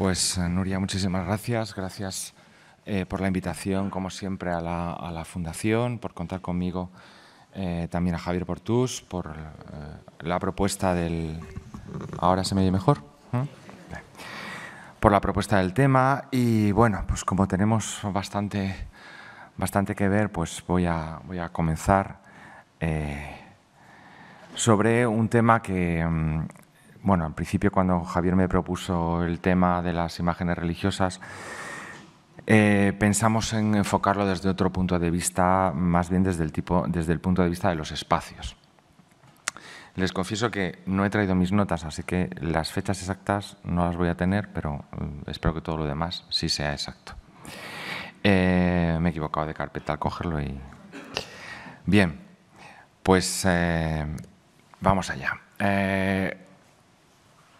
Pues eh, Nuria, muchísimas gracias. Gracias eh, por la invitación, como siempre, a la, Fundación, por contar conmigo, eh, también a Javier Portús, por la propuesta del... Ahora se me mejor. Por la propuesta del tema y bueno, pues como tenemos bastante, bastante que ver, pues voy a, voy a comenzar sobre un tema que mm, bueno, al principio cuando Javier me propuso el tema de las imágenes religiosas, eh, pensamos en enfocarlo desde otro punto de vista, más bien desde el, tipo, desde el punto de vista de los espacios. Les confieso que no he traído mis notas, así que las fechas exactas no las voy a tener, pero mm, espero que todo lo demás sí sea exacto. Eh, me he equivocado de carpeta al cogerlo y... Bien, pues eh, vamos allá.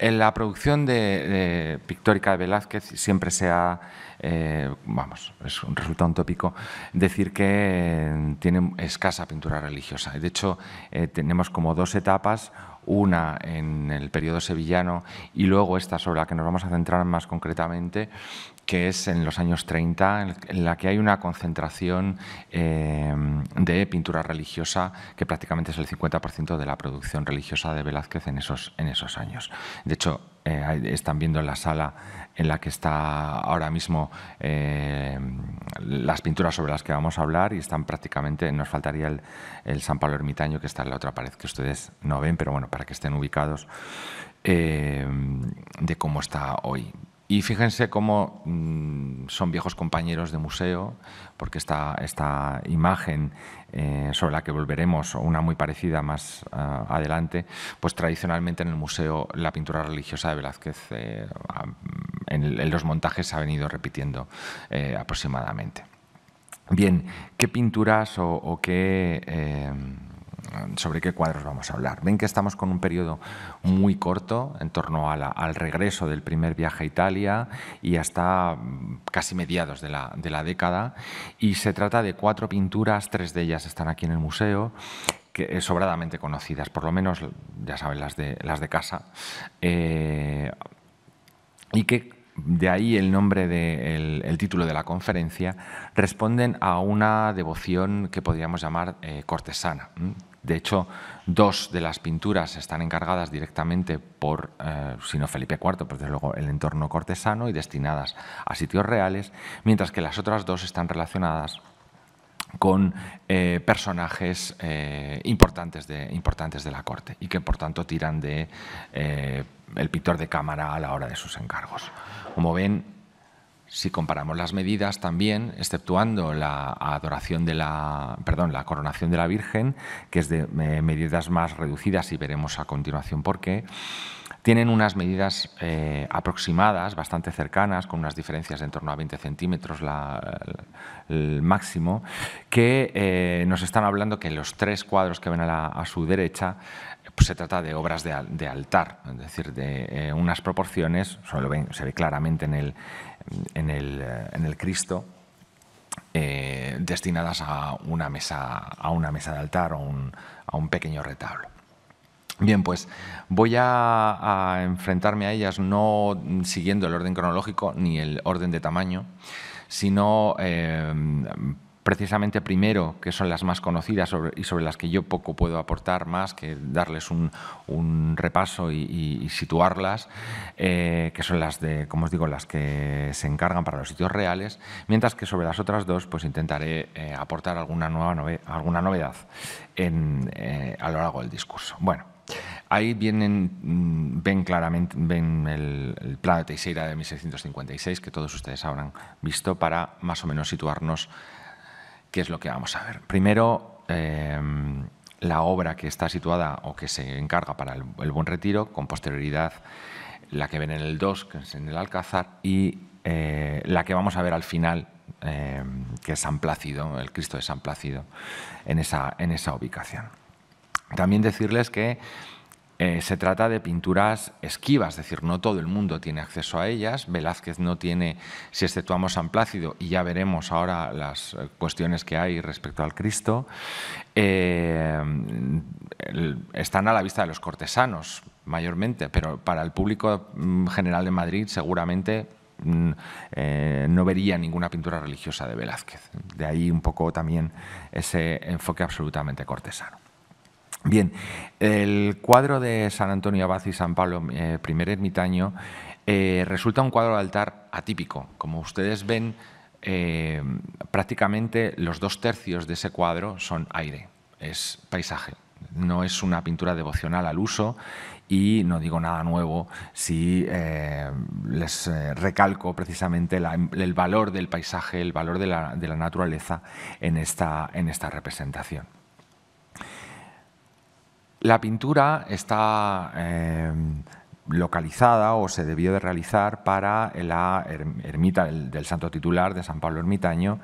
En la producción de, pictórica de Velázquez siempre se ha, eh, vamos, es un resultado un tópico, decir que eh, tiene escasa pintura religiosa. De hecho, eh, tenemos como dos etapas, una en el periodo sevillano y luego esta sobre la que nos vamos a centrar más concretamente, que es en los años 30, en la que hay una concentración eh, de pintura religiosa que prácticamente es el 50% de la producción religiosa de Velázquez en esos, en esos años. De hecho, eh, están viendo en la sala en la que está ahora mismo eh, las pinturas sobre las que vamos a hablar y están prácticamente, nos faltaría el, San Pablo Ermitaño que está en la otra pared que ustedes no ven, pero bueno, para que estén ubicados. de cómo está hoy. Y fíjense cómo mm, son viejos compañeros de museo, porque esta, esta imagen eh, sobre la que volveremos, o una muy parecida más eh, adelante, pues tradicionalmente en el museo la pintura religiosa de Velázquez eh, en, los montajes ha venido repitiendo aproximadamente. Bien, ¿qué pinturas o qué sobre qué cuadros vamos a hablar. Ven que estamos con un periodo muy corto, en torno al regreso del primer viaje a Italia y hasta mm, casi mediados de la, década. Y se trata de cuatro pinturas, tres de ellas están aquí en el museo, que, eh, sobradamente conocidas, por lo menos, ya saben, las de, las de casa. Eh, y que de ahí el nombre el título de la conferencia, responden a una devoción que podríamos llamar eh, cortesana. De hecho, dos de las pinturas están encargadas directamente por, eh, sino Felipe IV, pues desde luego el entorno cortesano y destinadas a sitios reales, mientras que las otras dos están relacionadas con eh, personajes eh, importantes, de, importantes de la corte y que por tanto tiran de eh, el pintor de cámara a la hora de sus encargos. Como ven, si comparamos las medidas también, exceptuando la adoración de la, perdón, la coronación de la Virgen, que es de eh, medidas más reducidas y veremos a continuación por qué, tienen unas medidas eh, aproximadas, bastante cercanas, con unas diferencias de en torno a 20 centímetros el máximo, que eh, nos están hablando que los tres cuadros que ven a, su derecha pues se trata de obras de, altar, es decir, de unas proporciones, se ve claramente en el, en el, Cristo eh, destinadas a una, mesa, a una mesa de altar o a un pequeño retablo. Bien, pues voy a, enfrentarme a ellas no siguiendo el orden cronológico ni el orden de tamaño, sino eh, precisamente primero, que son las más conocidas y sobre las que yo poco puedo aportar más que darles un, repaso y, situarlas, eh, que son las de, como os digo, las que se encargan para los sitios reales, mientras que sobre las otras dos pues intentaré eh, aportar alguna, nueva novedad, alguna novedad eh, a lo largo del discurso. Bueno. Ahí vienen, mm, ven claramente ven el, plan de Teixeira de 1656, que todos ustedes habrán visto, para más o menos situarnos ¿Qué es lo que vamos a ver? Primero, em, la obra que está situada o que se encarga para el, Buen Retiro, con posterioridad la que ven en el 2, que es en el Alcázar, y eh, la que vamos a ver al final, em, que es San Plácido, el Cristo de San Plácido, en esa, en esa ubicación. También decirles que eh, se trata de pinturas esquivas, es decir, no todo el mundo tiene acceso a ellas. Velázquez no tiene, si exceptuamos San Plácido, y ya veremos ahora las eh, cuestiones que hay respecto al Cristo, eh, están a la vista de los cortesanos mayormente, pero para el público mm, general de Madrid seguramente mm, no vería ninguna pintura religiosa de Velázquez. De ahí un poco también ese enfoque absolutamente cortesano. Bien, el cuadro de San Antonio Abad y San Pablo, eh, primer ermitaño, eh, resulta un cuadro de altar atípico. Como ustedes ven, eh, prácticamente los dos tercios de ese cuadro son aire, es paisaje. No es una pintura devocional al uso y no digo nada nuevo si les recalco precisamente el valor del paisaje, el valor de la, naturaleza en esta representación. La pintura está eh, localizada o se debió de realizar para la ermita del, santo titular de San Pablo Ermitaño,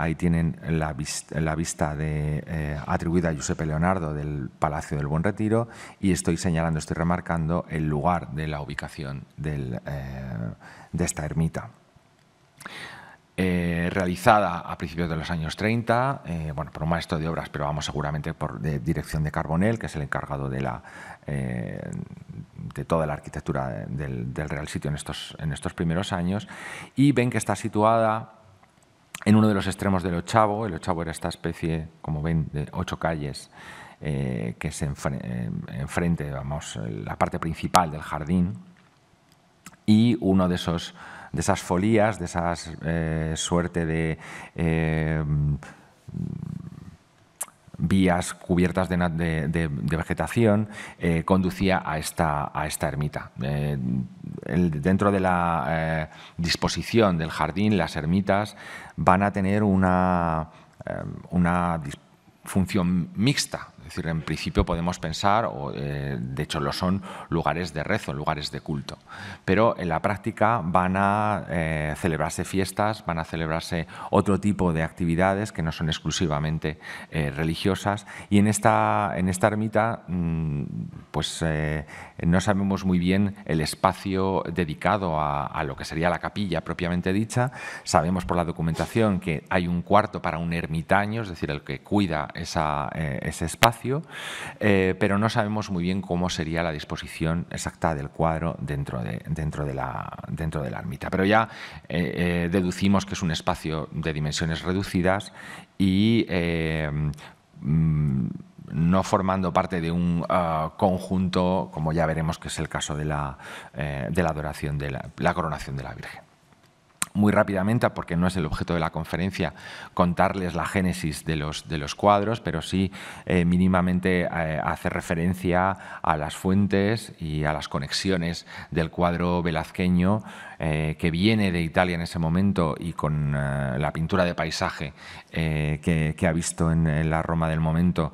Ahí tienen la, vista, eh, atribuida a Giuseppe Leonardo del Palacio del Buen Retiro y estoy señalando, estoy remarcando el lugar de la ubicación eh, de esta ermita. Eh, realizada a principios de los años 30, eh, bueno, por un maestro de obras, pero vamos seguramente por dirección de Carbonel, que es el encargado de, la, eh, de toda la arquitectura del, Real Sitio en estos, en estos primeros años, y ven que está situada en uno de los extremos del Ochavo, el Ochavo era esta especie, como ven, de ocho calles que se enfrente, vamos, la parte principal del jardín, y uno de esos de esas folías, de esas eh, suerte de em, vías cubiertas de, vegetación, eh, conducía a esta, a esta ermita. Eh, dentro de la disposición del jardín, las ermitas van a tener una, em, una disposición función mixta. Es decir, en principio podemos pensar, o eh, de hecho lo son, lugares de rezo, lugares de culto. Pero en la práctica van a eh, celebrarse fiestas, van a celebrarse otro tipo de actividades que no son exclusivamente eh, religiosas. Y en esta, en esta ermita, mm, pues no sabemos muy bien el espacio dedicado a, a lo que sería la capilla propiamente dicha. Sabemos por la documentación que hay un cuarto para un ermitaño, es decir, el que cuida eh, ese espacio, eh, pero no sabemos muy bien cómo sería la disposición exacta del cuadro dentro de, dentro de, la, dentro de la ermita. Pero ya eh, deducimos que es un espacio de dimensiones reducidas y mm, no formando parte de un ah, conjunto, como ya veremos que es el caso de la, adoración de la coronación de la Virgen muy rápidamente, porque no es el objeto de la conferencia contarles la génesis de los, de los cuadros, pero sí eh, mínimamente eh, hacer referencia a las fuentes y a las conexiones del cuadro velazqueño eh, que viene de Italia en ese momento y con la pintura de paisaje que, ha visto en, la Roma del momento,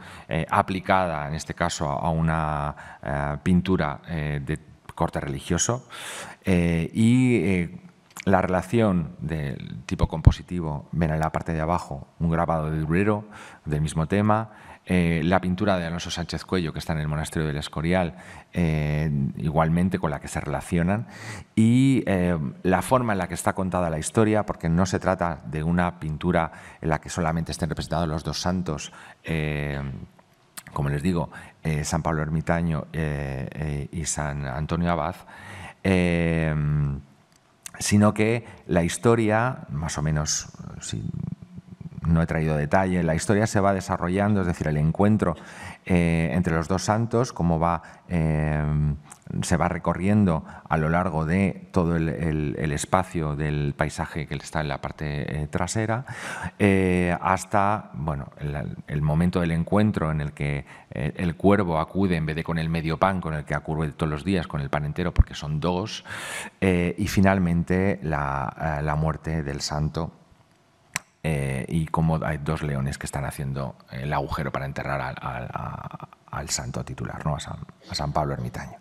aplicada en este caso a una pintura de corte religioso y la relación del tipo compositivo ven en la parte de abajo un grabado de Durero del mismo tema, eh, la pintura de Alonso Sánchez Cuello, que está en el Monasterio del Escorial, eh, igualmente con la que se relacionan, y eh, la forma en la que está contada la historia, porque no se trata de una pintura en la que solamente estén representados los dos santos, como les digo, San Pablo Ermitaño y San Antonio Abad sino que la historia, más o menos, no he traído detalle, la historia se va desarrollando, es decir, el encuentro eh, entre los dos santos, cómo va eh, se va recorriendo a lo largo de todo el, espacio del paisaje que está en la parte eh, trasera, eh, hasta bueno, el, momento del encuentro en el que eh, el cuervo acude en vez de con el medio pan, con el que acude todos los días, con el pan entero, porque son dos, y finalmente la, muerte del santo. y como hay dos leones que están haciendo el agujero para enterrar al al santo titular, ¿no? a, San, Pablo Ermitaño.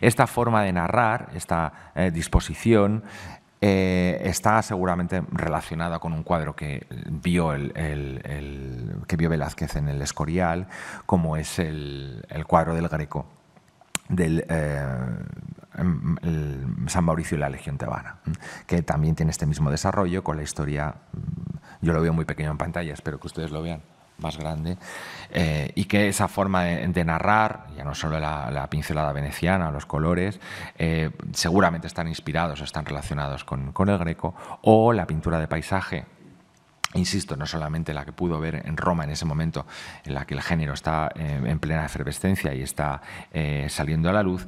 Esta forma de narrar, esta eh, disposición, eh, está seguramente relacionada con un cuadro que vio, el, que vio Velázquez en el Escorial, como es el, cuadro del Greco, del eh, em, San Mauricio y la Legión Tebana, que también tiene este mismo desarrollo con la historia, yo lo veo muy pequeño en pantalla, espero que ustedes lo vean más grande, eh, y que esa forma de, narrar, ya no solo la, pincelada veneciana, los colores, eh, seguramente están inspirados, o están relacionados con, el greco, o la pintura de paisaje, insisto, no solamente la que pudo ver en Roma en ese momento en la que el género está eh, en plena efervescencia y está saliendo a la luz,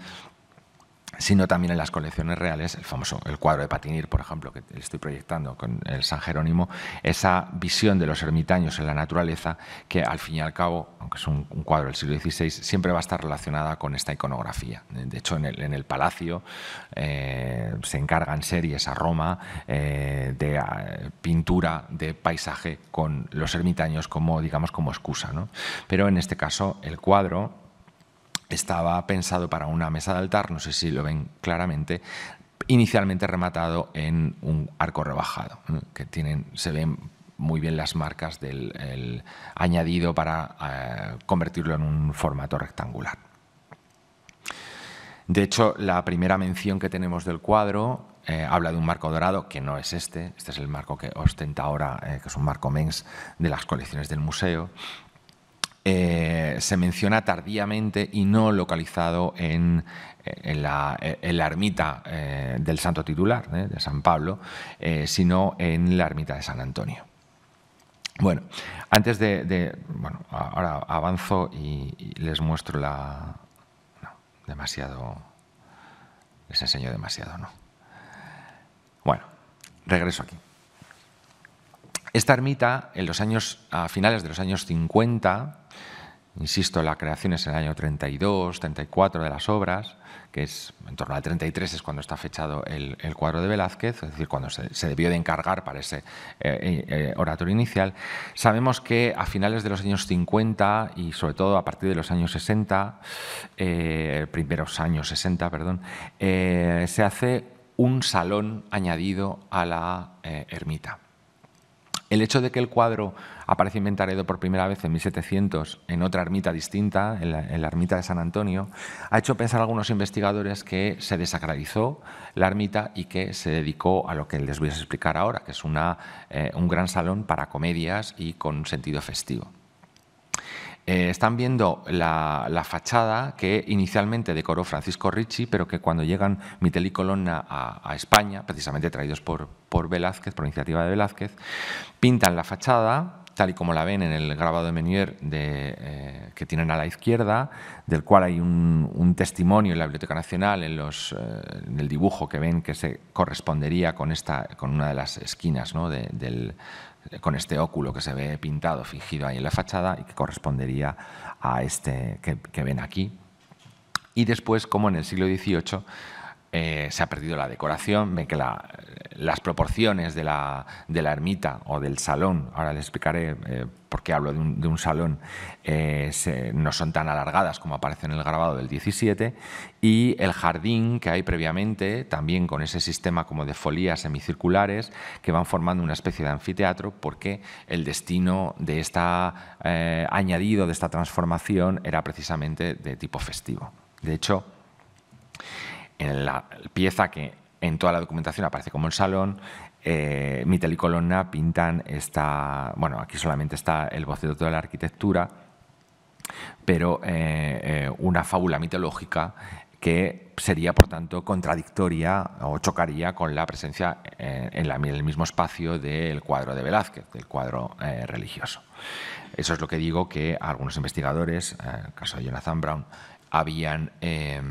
sino también en las colecciones reales, el famoso el cuadro de Patinir, por ejemplo, que estoy proyectando con el San Jerónimo, esa visión de los ermitaños en la naturaleza que al fin y al cabo, aunque es un, cuadro del siglo XVI, siempre va a estar relacionada con esta iconografía. De hecho, en el, palacio eh, se encargan series a Roma eh, de pintura de paisaje con los ermitaños como, digamos, como excusa. Pero en este caso, el cuadro estaba pensado para una mesa de altar, no sé si lo ven claramente, inicialmente rematado en un arco rebajado, que tienen, se ven muy bien las marcas del añadido para eh, convertirlo en un formato rectangular. De hecho, la primera mención que tenemos del cuadro eh, habla de un marco dorado, que no es este, este es el marco que ostenta ahora, eh, que es un marco mens de las colecciones del museo, eh, se menciona tardíamente y no localizado en, eh, eh, la, ermita del santo titular, de San Pablo, sino en la ermita de San Antonio. Bueno, antes de, bueno, ahora avanzo y, les muestro la... No, demasiado... Les enseño demasiado, ¿no? Bueno, regreso aquí. Esta ermita, en los años, a finales de los años 50, Insisto, la creación es en el año 32, 34 de las obras, que es en torno al 33 es cuando está fechado el, cuadro de Velázquez, es decir, cuando se, debió de encargar para ese eh, eh, oratorio inicial. Sabemos que a finales de los años 50 y sobre todo a partir de los años 60, eh, primeros años 60, perdón, se hace un salón añadido a la ermita el hecho de que el cuadro aparece inventariado por primera vez en 1700 en otra ermita distinta, en la, ermita de San Antonio, ha hecho pensar a algunos investigadores que se desacralizó la ermita y que se dedicó a lo que les voy a explicar ahora, que es eh, un gran salón para comedias y con sentido festivo. Eh, están viendo la, fachada que inicialmente decoró Francisco Ricci, pero que cuando llegan Mitel y Colonna a, España, precisamente traídos por, por Velázquez, por iniciativa de Velázquez, pintan la fachada tal y como la ven en el grabado de Menier eh, que tienen a la izquierda, del cual hay un, testimonio en la Biblioteca Nacional, en, los, eh, el dibujo que ven que se correspondería con, esta, con una de las esquinas ¿no? del, con este óculo que se ve pintado, fingido ahí en la fachada y que correspondería a este que, ven aquí. Y después, como en el siglo XVIII, eh, se ha perdido la decoración, ven que las proporciones de la, ermita o del salón, ahora les explicaré eh, por qué hablo de un, salón, eh, no son tan alargadas como aparece en el grabado del 17, y el jardín que hay previamente, también con ese sistema como de folías semicirculares que van formando una especie de anfiteatro, porque el destino de esta añadido, de esta transformación, era precisamente de tipo festivo. De hecho, en la pieza que en toda la documentación aparece como el salón, eh, Mitel y Colonna pintan esta, bueno, aquí solamente está el boceto de la arquitectura, pero eh, eh, una fábula mitológica que sería, por tanto, contradictoria o chocaría con la presencia eh, en, en el mismo espacio del cuadro de Velázquez, del cuadro religioso. Eso es lo que digo que algunos investigadores, en el caso de Jonathan Brown, habían em,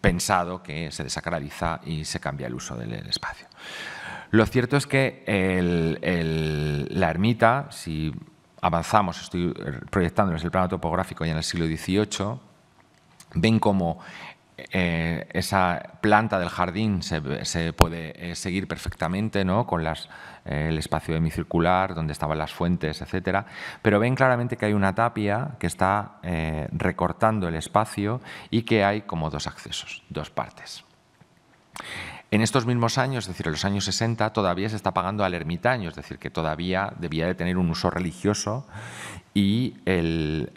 pensado que se desacraliza y se cambia el uso del espacio. Lo cierto es que la ermita, si avanzamos, estoy eh, proyectándoles el plano topográfico ya en el siglo XVIII, ven como eh, esa planta del jardín se, puede eh, seguir perfectamente ¿no? con las, eh, el espacio hemicircular donde estaban las fuentes, etc. Pero ven claramente que hay una tapia que está recortando el espacio y que hay como dos accesos, dos partes. En estos mismos años, es decir, en los años 60, todavía se está pagando al ermitaño, es decir, que todavía debía de tener un uso religioso y el,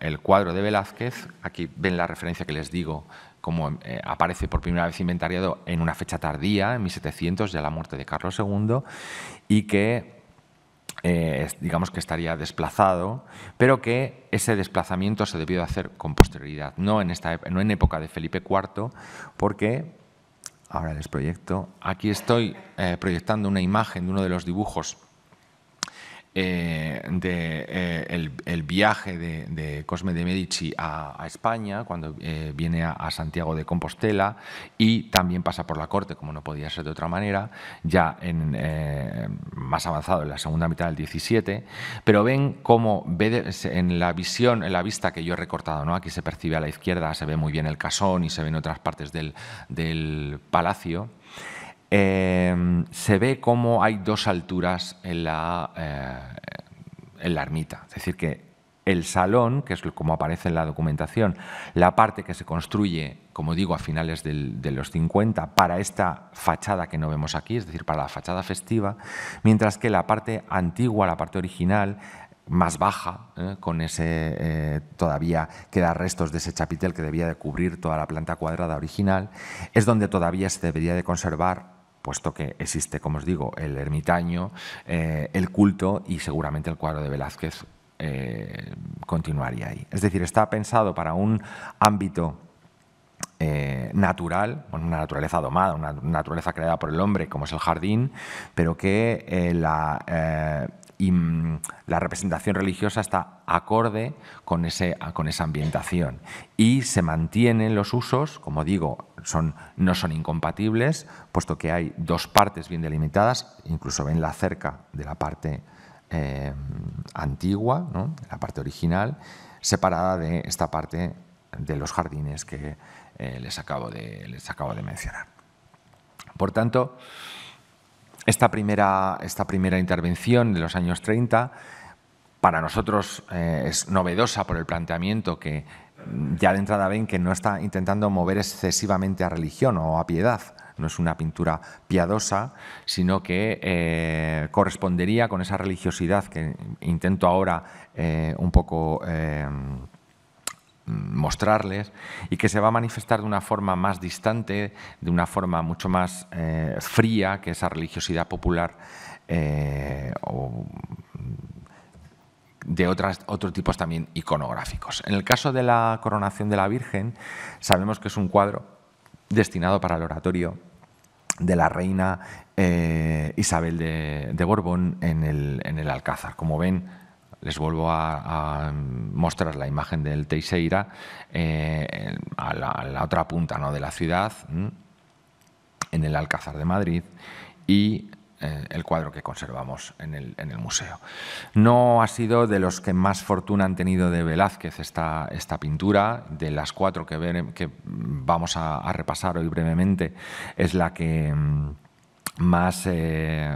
el cuadro de Velázquez, aquí ven la referencia que les digo como eh, aparece por primera vez inventariado en una fecha tardía, en 1700, ya la muerte de Carlos II, y que eh, digamos que estaría desplazado, pero que ese desplazamiento se debió de hacer con posterioridad, no en, esta, en época de Felipe IV, porque, ahora les proyecto, aquí estoy eh, proyectando una imagen de uno de los dibujos del eh, de, eh, el, viaje de, Cosme de Medici a, España, cuando eh, viene a, Santiago de Compostela y también pasa por la corte, como no podía ser de otra manera, ya en, más avanzado en la segunda mitad del 17, pero ven cómo en la visión, en la vista que yo he recortado, ¿no? aquí se percibe a la izquierda, se ve muy bien el casón y se ven otras partes del palacio Em, se ve cómo hay dos alturas en la, eh, en la ermita. Es decir, que el salón, que es como aparece en la documentación, la parte que se construye, como digo, a finales de los 50, para esta fachada que no vemos aquí, es decir, para la fachada festiva, mientras que la parte antigua, la parte original, más baja, eh, con ese eh, todavía queda restos de ese chapitel que debía de cubrir toda la planta cuadrada original, es donde todavía se debería de conservar puesto que existe, como os digo, el ermitaño, eh, el culto y seguramente el cuadro de Velázquez eh, continuaría ahí. Es decir, está pensado para un ámbito eh, natural, una naturaleza domada, una naturaleza creada por el hombre, como es el jardín, pero que la y mm, la representación religiosa está acorde con, ese, con esa ambientación. Y se mantienen los usos, como digo, son, no son incompatibles, puesto que hay dos partes bien delimitadas, incluso ven la cerca de la parte eh, antigua, la parte original, separada de esta parte de los jardines que eh, les, acabo de, les acabo de mencionar. Por tanto, esta primera, esta primera intervención de los años 30 para nosotros eh, es novedosa por el planteamiento que mm, ya de entrada ven que no está intentando mover excesivamente a religión o a piedad, no es una pintura piadosa, sino que eh, correspondería con esa religiosidad que intento ahora eh, un poco Mm, mostrarles y que se va a manifestar de una forma más distante, de una forma mucho más eh, fría que esa religiosidad popular eh, o de otras, otros tipos también iconográficos. En el caso de la coronación de la Virgen, sabemos que es un cuadro destinado para el oratorio de la reina eh, Isabel de, Borbón en el, en el Alcázar. Como ven, les vuelvo a, mostrar la imagen del Teixeira eh, a, la, otra punta ¿no? de la ciudad, en el Alcázar de Madrid, y eh, el cuadro que conservamos en el, museo. No ha sido de los que más fortuna han tenido de Velázquez esta, pintura. De las cuatro que, vamos a, repasar hoy brevemente, es la que... Mm, más, eh,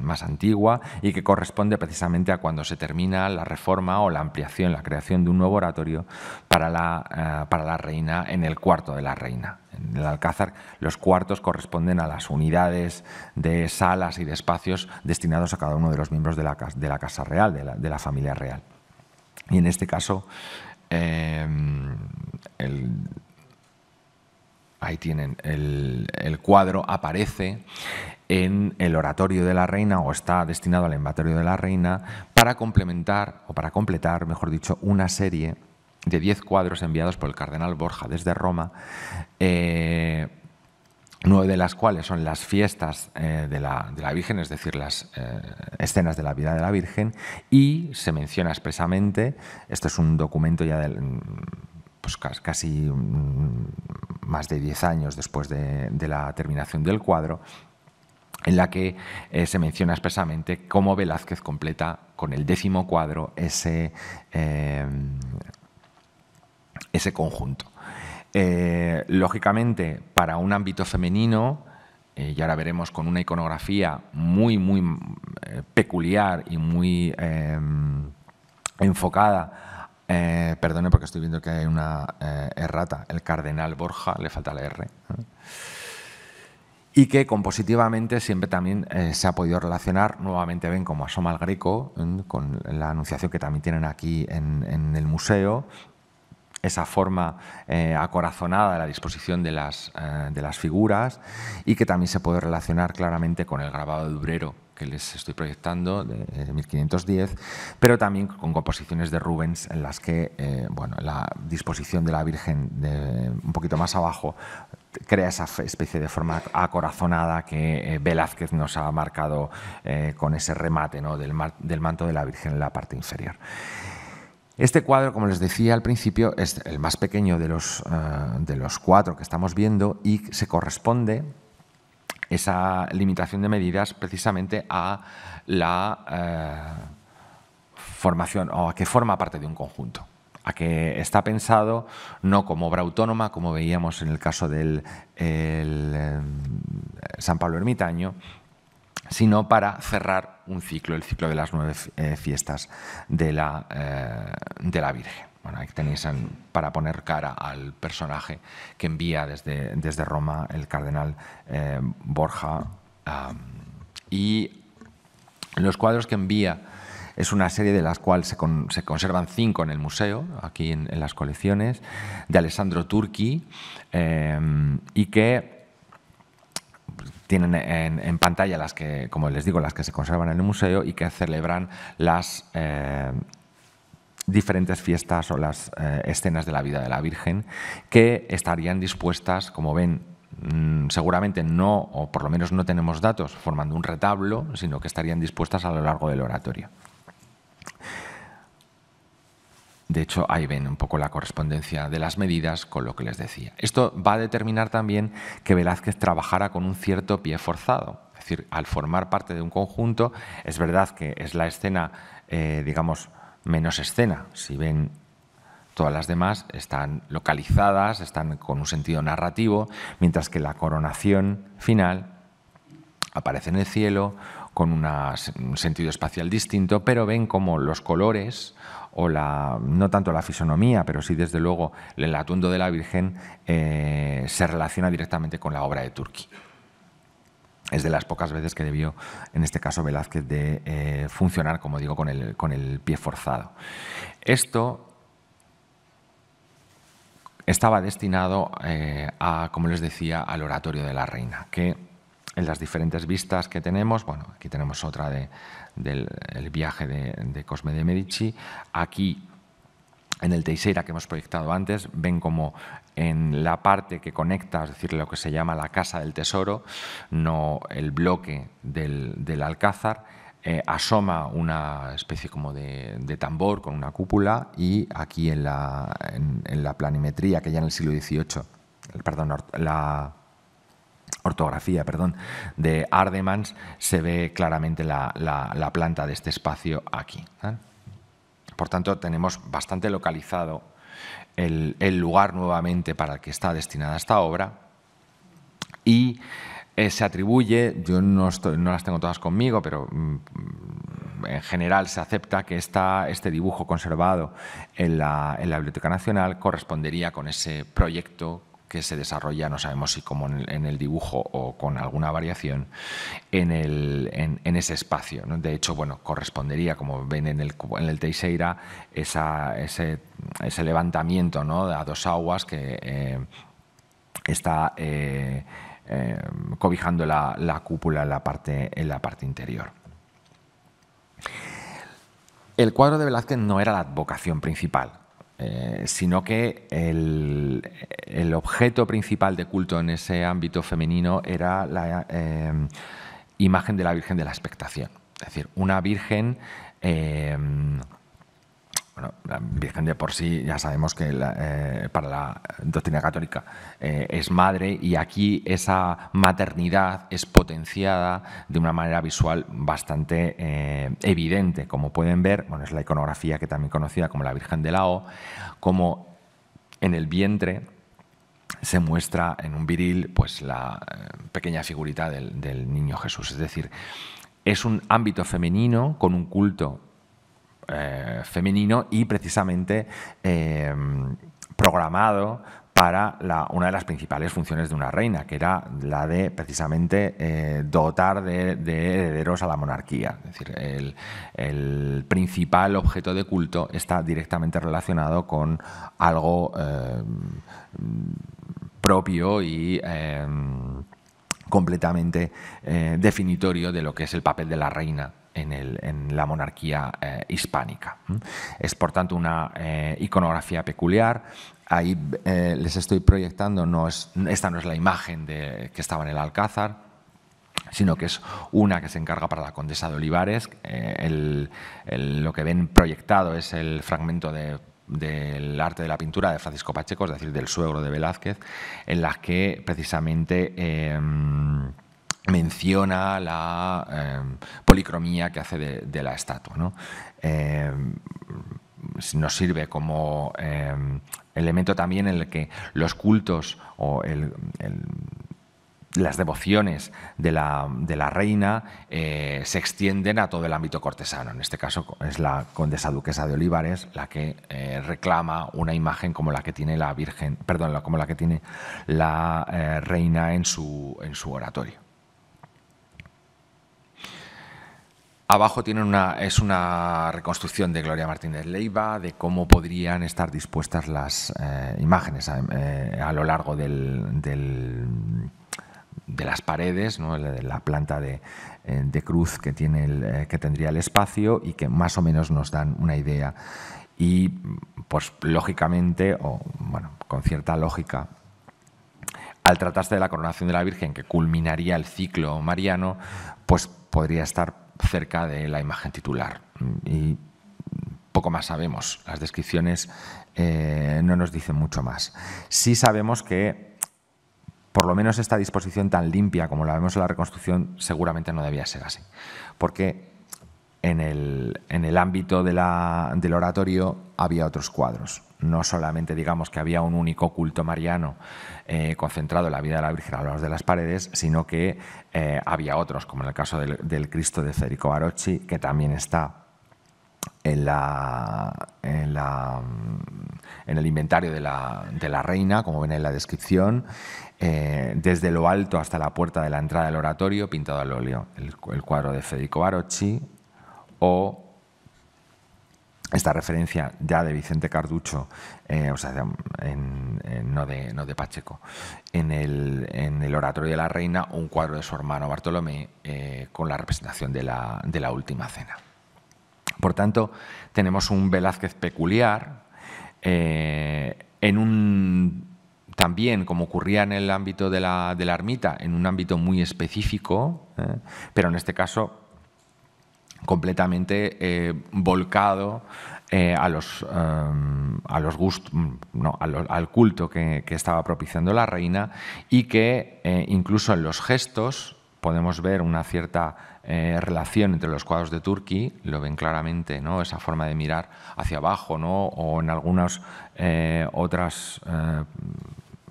más, antigua y que corresponde precisamente a cuando se termina la reforma o la ampliación, la creación de un nuevo oratorio para la, eh, para la reina en el cuarto de la reina. En el Alcázar los cuartos corresponden a las unidades de salas y de espacios destinados a cada uno de los miembros de la, de la Casa Real, de la, familia real. Y en este caso, eh, el, ahí tienen, el, cuadro aparece en el oratorio de la reina o está destinado al invatorio de la reina para complementar o para completar, mejor dicho, una serie de diez cuadros enviados por el cardenal Borja desde Roma, eh, nueve de las cuales son las fiestas eh, de, la, Virgen, es decir, las eh, escenas de la vida de la Virgen, y se menciona expresamente, esto es un documento ya del pues, casi mm, más de 10 años después de, la terminación del cuadro, en la que eh, se menciona expresamente cómo Velázquez completa con el décimo cuadro ese, eh, ese conjunto. Eh, lógicamente, para un ámbito femenino, y ahora veremos con una iconografía muy, muy peculiar y muy enfocada eh, perdone porque estoy viendo que hay una eh, errata. El cardenal Borja, le falta la R. Y que compositivamente siempre también eh, se ha podido relacionar, nuevamente ven como asoma el greco, ¿eh? con la anunciación que también tienen aquí en, el museo, esa forma acorazonada de la disposición de las, de las, figuras y que también se puede relacionar claramente con el grabado de Durero, que les estoy proyectando, de 1510, eh, pero también con composiciones de Rubens en las que eh, bueno, la disposición de la Virgen un poquito más abajo crea esa especie de forma acorazonada que eh, Velázquez nos ha marcado con ese remate del, manto de la Virgen en la parte inferior. Este cuadro, como les decía al principio, es el más pequeño de los, de los cuatro que estamos viendo y se corresponde esa limitación de medidas precisamente a la eh, formación o a que forma parte de un conjunto a que está pensado no como obra autónoma, como veíamos en el caso del eh, San Pablo Ermitaño, sino para cerrar un ciclo, el ciclo de las nueve eh, fiestas de la, de la Virgen. Bueno, ahí tenéis para poner cara al personaje que envía desde, desde Roma el cardenal eh, Borja. y los cuadros que envía es una serie de las cuales se, conservan cinco en el museo, aquí en, las colecciones, de Alessandro Turchi, em, y que tienen en, pantalla las que, como les digo, las que se conservan en el museo y que celebran las eh, diferentes fiestas o las eh, escenas de la vida de la Virgen que estarían dispuestas, como ven, mm, seguramente no, o por lo menos no tenemos datos, formando un retablo, sino que estarían dispuestas a lo largo del oratorio. De hecho, ahí ven un poco la correspondencia de las medidas con lo que les decía. Esto va a determinar también que Velázquez trabajara con un cierto pie forzado. Es decir, al formar parte de un conjunto, es verdad que es la escena, eh, digamos, menos escena. Si ven todas las demás están localizadas, están con un sentido narrativo, mientras que la coronación final aparece en el cielo con un sentido espacial distinto, pero ven como los colores o la, no tanto la fisonomía, pero sí desde luego el atuendo de la Virgen eh, se relaciona directamente con la obra de Turquía es de las pocas veces que debió, en este caso Velázquez, de eh, funcionar, como digo, con el, con el pie forzado. Esto estaba destinado eh, a, como les decía, al oratorio de la reina, que en las diferentes vistas que tenemos, bueno, aquí tenemos otra de, del viaje de, de Cosme de Medici, aquí en el Teixeira que hemos proyectado antes, ven como en la parte que conecta, es decir, lo que se llama la Casa del Tesoro, no el bloque del, Alcázar, eh, asoma una especie como de, tambor con una cúpula y aquí en la, planimetría, que ya en el siglo XVIII, perdón, la ortografía perdón, de Ardemans, se ve claramente la, planta de este espacio aquí. ¿eh? Por tanto, tenemos bastante localizado el, lugar nuevamente para el que está destinada esta obra y eh, se atribuye, yo no, las tengo todas conmigo, pero mm, mm, en general se acepta que este dibujo conservado en la, en la, Biblioteca Nacional correspondería con ese proyecto que se desarrolla, no sabemos si como en el, dibujo o con alguna variación, en, ese espacio. De hecho, bueno, correspondería, como ven en el, en Teixeira, ese, levantamiento a dos aguas que eh, está eh, eh, cobijando la, cúpula la parte, en la parte interior. El cuadro de Velázquez no era la vocación principal, eh, sino que el, objeto principal de culto en ese ámbito femenino era la eh, imagen de la Virgen de la Expectación. Es decir, una Virgen eh, la Virgen de por sí ya sabemos que eh, para la doctrina católica eh, es madre y aquí esa maternidad es potenciada de una manera visual bastante eh, evidente. Como pueden ver, bueno, es la iconografía que también conocida como la Virgen de la O, como en el vientre se muestra en un viril pues, la pequeña figurita del, del niño Jesús. Es decir, es un ámbito femenino con un culto eh, femenino y precisamente eh, programado para una de las principales funciones de una reina, que era la de precisamente eh, dotar de, herederos a la monarquía. Es decir, el, principal objeto de culto está directamente relacionado con algo propio y completamente definitorio de lo que es el papel de la reina en, la monarquía eh, hispánica. Es, por tanto, una eh, iconografía peculiar. Ahí eh, les estoy proyectando, no esta no es la imagen de, que estaba en el Alcázar, sino que es una que se encarga para la condesa de Olivares. lo que ven proyectado es el fragmento del arte de la pintura de Francisco Pacheco, es decir, del suegro de Velázquez, en las que precisamente... Em, menciona la eh, policromía que hace de, la estatua. ¿no? Eh, nos sirve como eh, elemento también en el que los cultos o las devociones de la, reina se extienden a todo el ámbito cortesano. En este caso es la condesa duquesa de Olivares la que reclama una imagen como la que tiene la Virgen, perdón, como la que tiene la reina en su, en su oratorio. Abajo una, es una reconstrucción de Gloria Martínez Leiva, de cómo podrían estar dispuestas las eh, imágenes eh, a, lo largo de las paredes, de la, planta eh, de, cruz que, tiene que tendría el espacio y que más o menos nos dan una idea. Y, pues lógicamente, o bueno, con cierta lógica, al tratarse de la coronación de la Virgen, que culminaría el ciclo mariano, pues podría estar cerca de la imagen titular. Y poco más sabemos. Las descripciones eh, no nos dicen mucho más. Sí sabemos que por lo menos esta disposición tan limpia como la vemos en la reconstrucción seguramente no debía ser así. Porque en el, en el ámbito del oratorio había otros cuadros no solamente digamos que había un único culto mariano eh, concentrado en la vida de la Virgen a los de las paredes, sino que eh, había otros, como en el caso del, Cristo de Federico Barocci, que también está en, el inventario de la, reina, como ven en la descripción, eh, desde lo alto hasta la puerta de la entrada del oratorio, pintado al óleo, el, cuadro de Federico Barocci, o esta referencia ya de Vicente Carducho, eh, o sea, no, de, Pacheco, en el, Oratorio de la Reina, un cuadro de su hermano Bartolomé eh, con la representación de la, Última Cena. Por tanto, tenemos un Velázquez peculiar, eh, en un, también, como ocurría en el ámbito de la, de la ermita, en un ámbito muy específico, pero en este caso completamente eh, volcado eh, a, los, eh, a los al culto que, estaba propiciando la reina y que incluso en los gestos podemos ver una cierta relación entre los cuadros de Turquía, lo ven claramente, ¿no? esa forma de mirar hacia abajo o en algunas otras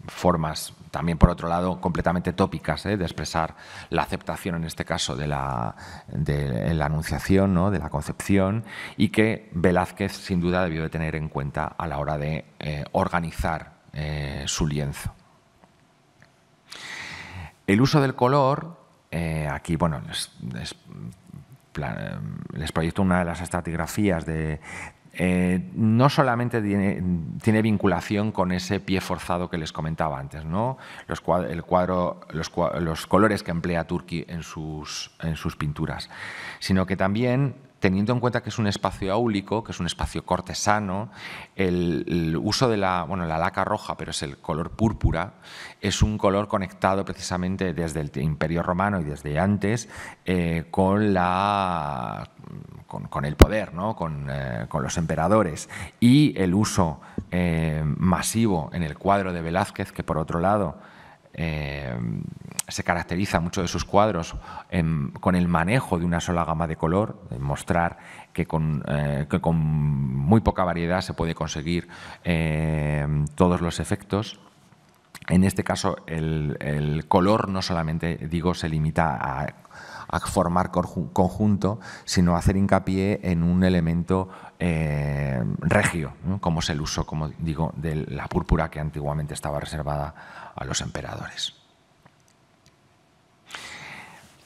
formas también por otro lado completamente tópicas, ¿eh? de expresar la aceptación en este caso de la, de la anunciación, ¿no? de la concepción, y que Velázquez sin duda debió de tener en cuenta a la hora de eh, organizar eh, su lienzo. El uso del color, aquí bueno, les proyecto una de las estratigrafías de, eh, no solamente tiene, vinculación con ese pie forzado que les comentaba antes, ¿no? los, el cuadro, los, los, colores que emplea Turki en sus, en sus pinturas, sino que también teniendo en cuenta que es un espacio áulico, que es un espacio cortesano, el, uso de la, bueno, la laca roja, pero es el color púrpura, es un color conectado precisamente desde el Imperio Romano y desde antes eh, con la con, el poder, eh, con, los emperadores, y el uso eh, masivo en el cuadro de Velázquez, que por otro lado eh, se caracteriza mucho de sus cuadros con el manejo de una sola gama de color, mostrar eh, que con, muy poca variedad se puede conseguir eh, todos los efectos. En este caso, el, color no solamente digo se limita a formar conjunto, sino a hacer hincapié en un elemento regio, como es el uso, como digo, de la púrpura que antiguamente estaba reservada a los emperadores.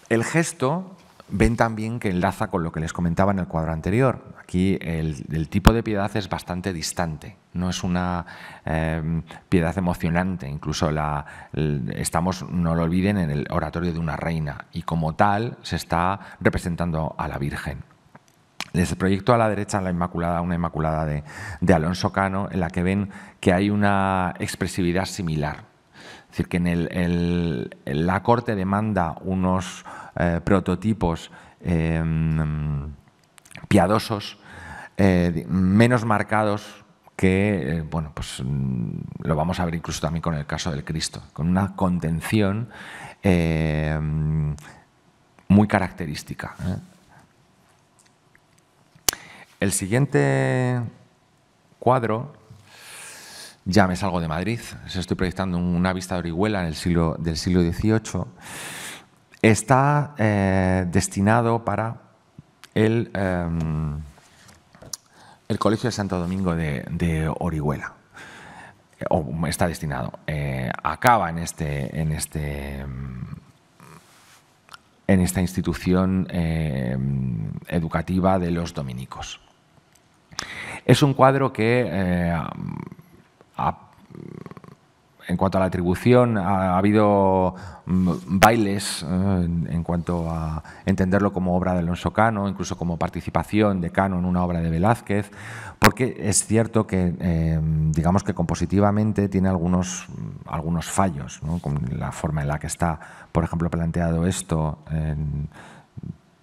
El gesto ven también que enlaza con lo que les comentaba en el cuadro anterior. Aquí el, tipo de piedad es bastante distante, no es una em, piedad emocionante. Incluso la, estamos, no lo olviden, en el oratorio de una reina y como tal se está representando a la Virgen. el proyecto a la derecha la Inmaculada, una Inmaculada de Alonso Cano, en la que ven que hay una expresividad similar es decir, que en el, la Corte demanda unos eh, prototipos em, piadosos, eh, menos marcados que, eh, bueno, pues mm, lo vamos a ver incluso también con el caso del Cristo, con una contención em, muy característica. El siguiente cuadro ya me salgo de Madrid. Estoy proyectando una vista de Orihuela en el siglo, del siglo XVIII. Está eh, destinado para el, em, el Colegio de Santo Domingo de, Orihuela. Eh, está destinado. Eh, acaba en este, en este em, en esta institución em, educativa de los dominicos. Es un cuadro que en cuanto a la atribución, ha, habido mm, bailes eh, en, cuanto a entenderlo como obra de Alonso Cano, incluso como participación de Cano en una obra de Velázquez, porque es cierto que, em, digamos que compositivamente tiene algunos, mm, algunos fallos, con la forma en la que está, por ejemplo, planteado esto. En,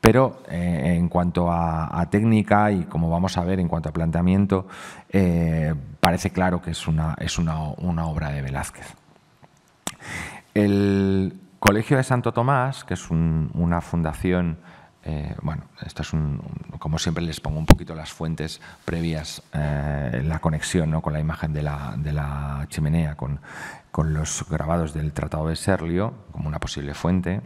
pero eh, en cuanto a, técnica y como vamos a ver en cuanto a planteamiento, eh, parece claro que es una, es una, obra de Velázquez. El Colegio de Santo Tomás, que es una fundación eh, bueno, esto es como siempre les pongo un poquito las fuentes previas, la conexión con la imagen de la, chimenea, con, con, los grabados del Tratado de Serlio, como una posible fuente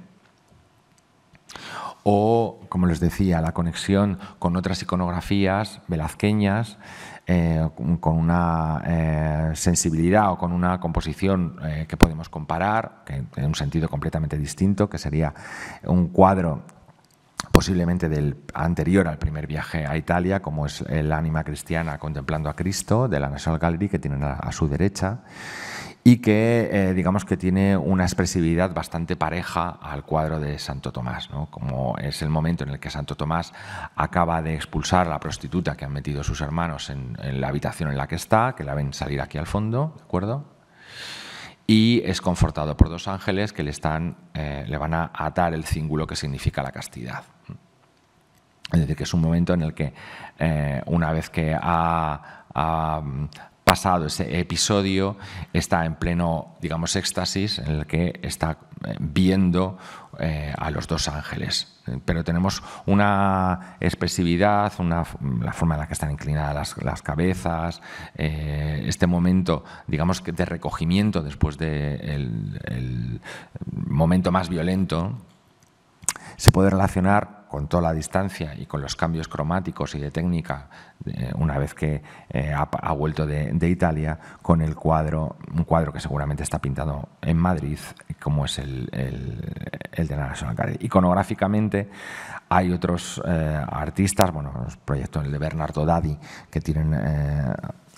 o, como les decía, la conexión con otras iconografías velazqueñas, eh, con una eh, sensibilidad o con una composición eh, que podemos comparar, en un sentido completamente distinto, que sería un cuadro posiblemente del anterior al primer viaje a Italia, como es el ánima cristiana contemplando a Cristo de la National Gallery, que tienen a su derecha, y que eh, digamos que tiene una expresividad bastante pareja al cuadro de Santo Tomás, ¿no? como es el momento en el que Santo Tomás acaba de expulsar a la prostituta que han metido sus hermanos en, la habitación en la que está, que la ven salir aquí al fondo, ¿de acuerdo? Y es confortado por dos ángeles que le, están, eh, le van a atar el cíngulo que significa la castidad. Es decir, que es un momento en el que eh, una vez que ha ese episodio, está en pleno, digamos, éxtasis en el que está eh, viendo eh, a los dos ángeles. Pero tenemos una expresividad, una, la forma en la que están inclinadas las, cabezas, eh, este momento, digamos, de recogimiento después del de el momento más violento se puede relacionar con toda la distancia y con los cambios cromáticos y de técnica, eh, una vez que eh, ha, vuelto de, Italia, con el cuadro, un cuadro que seguramente está pintado en Madrid, como es el, el, de National Iconográficamente hay otros eh, artistas, bueno, los proyectos, el de Bernardo Dadi, que tienen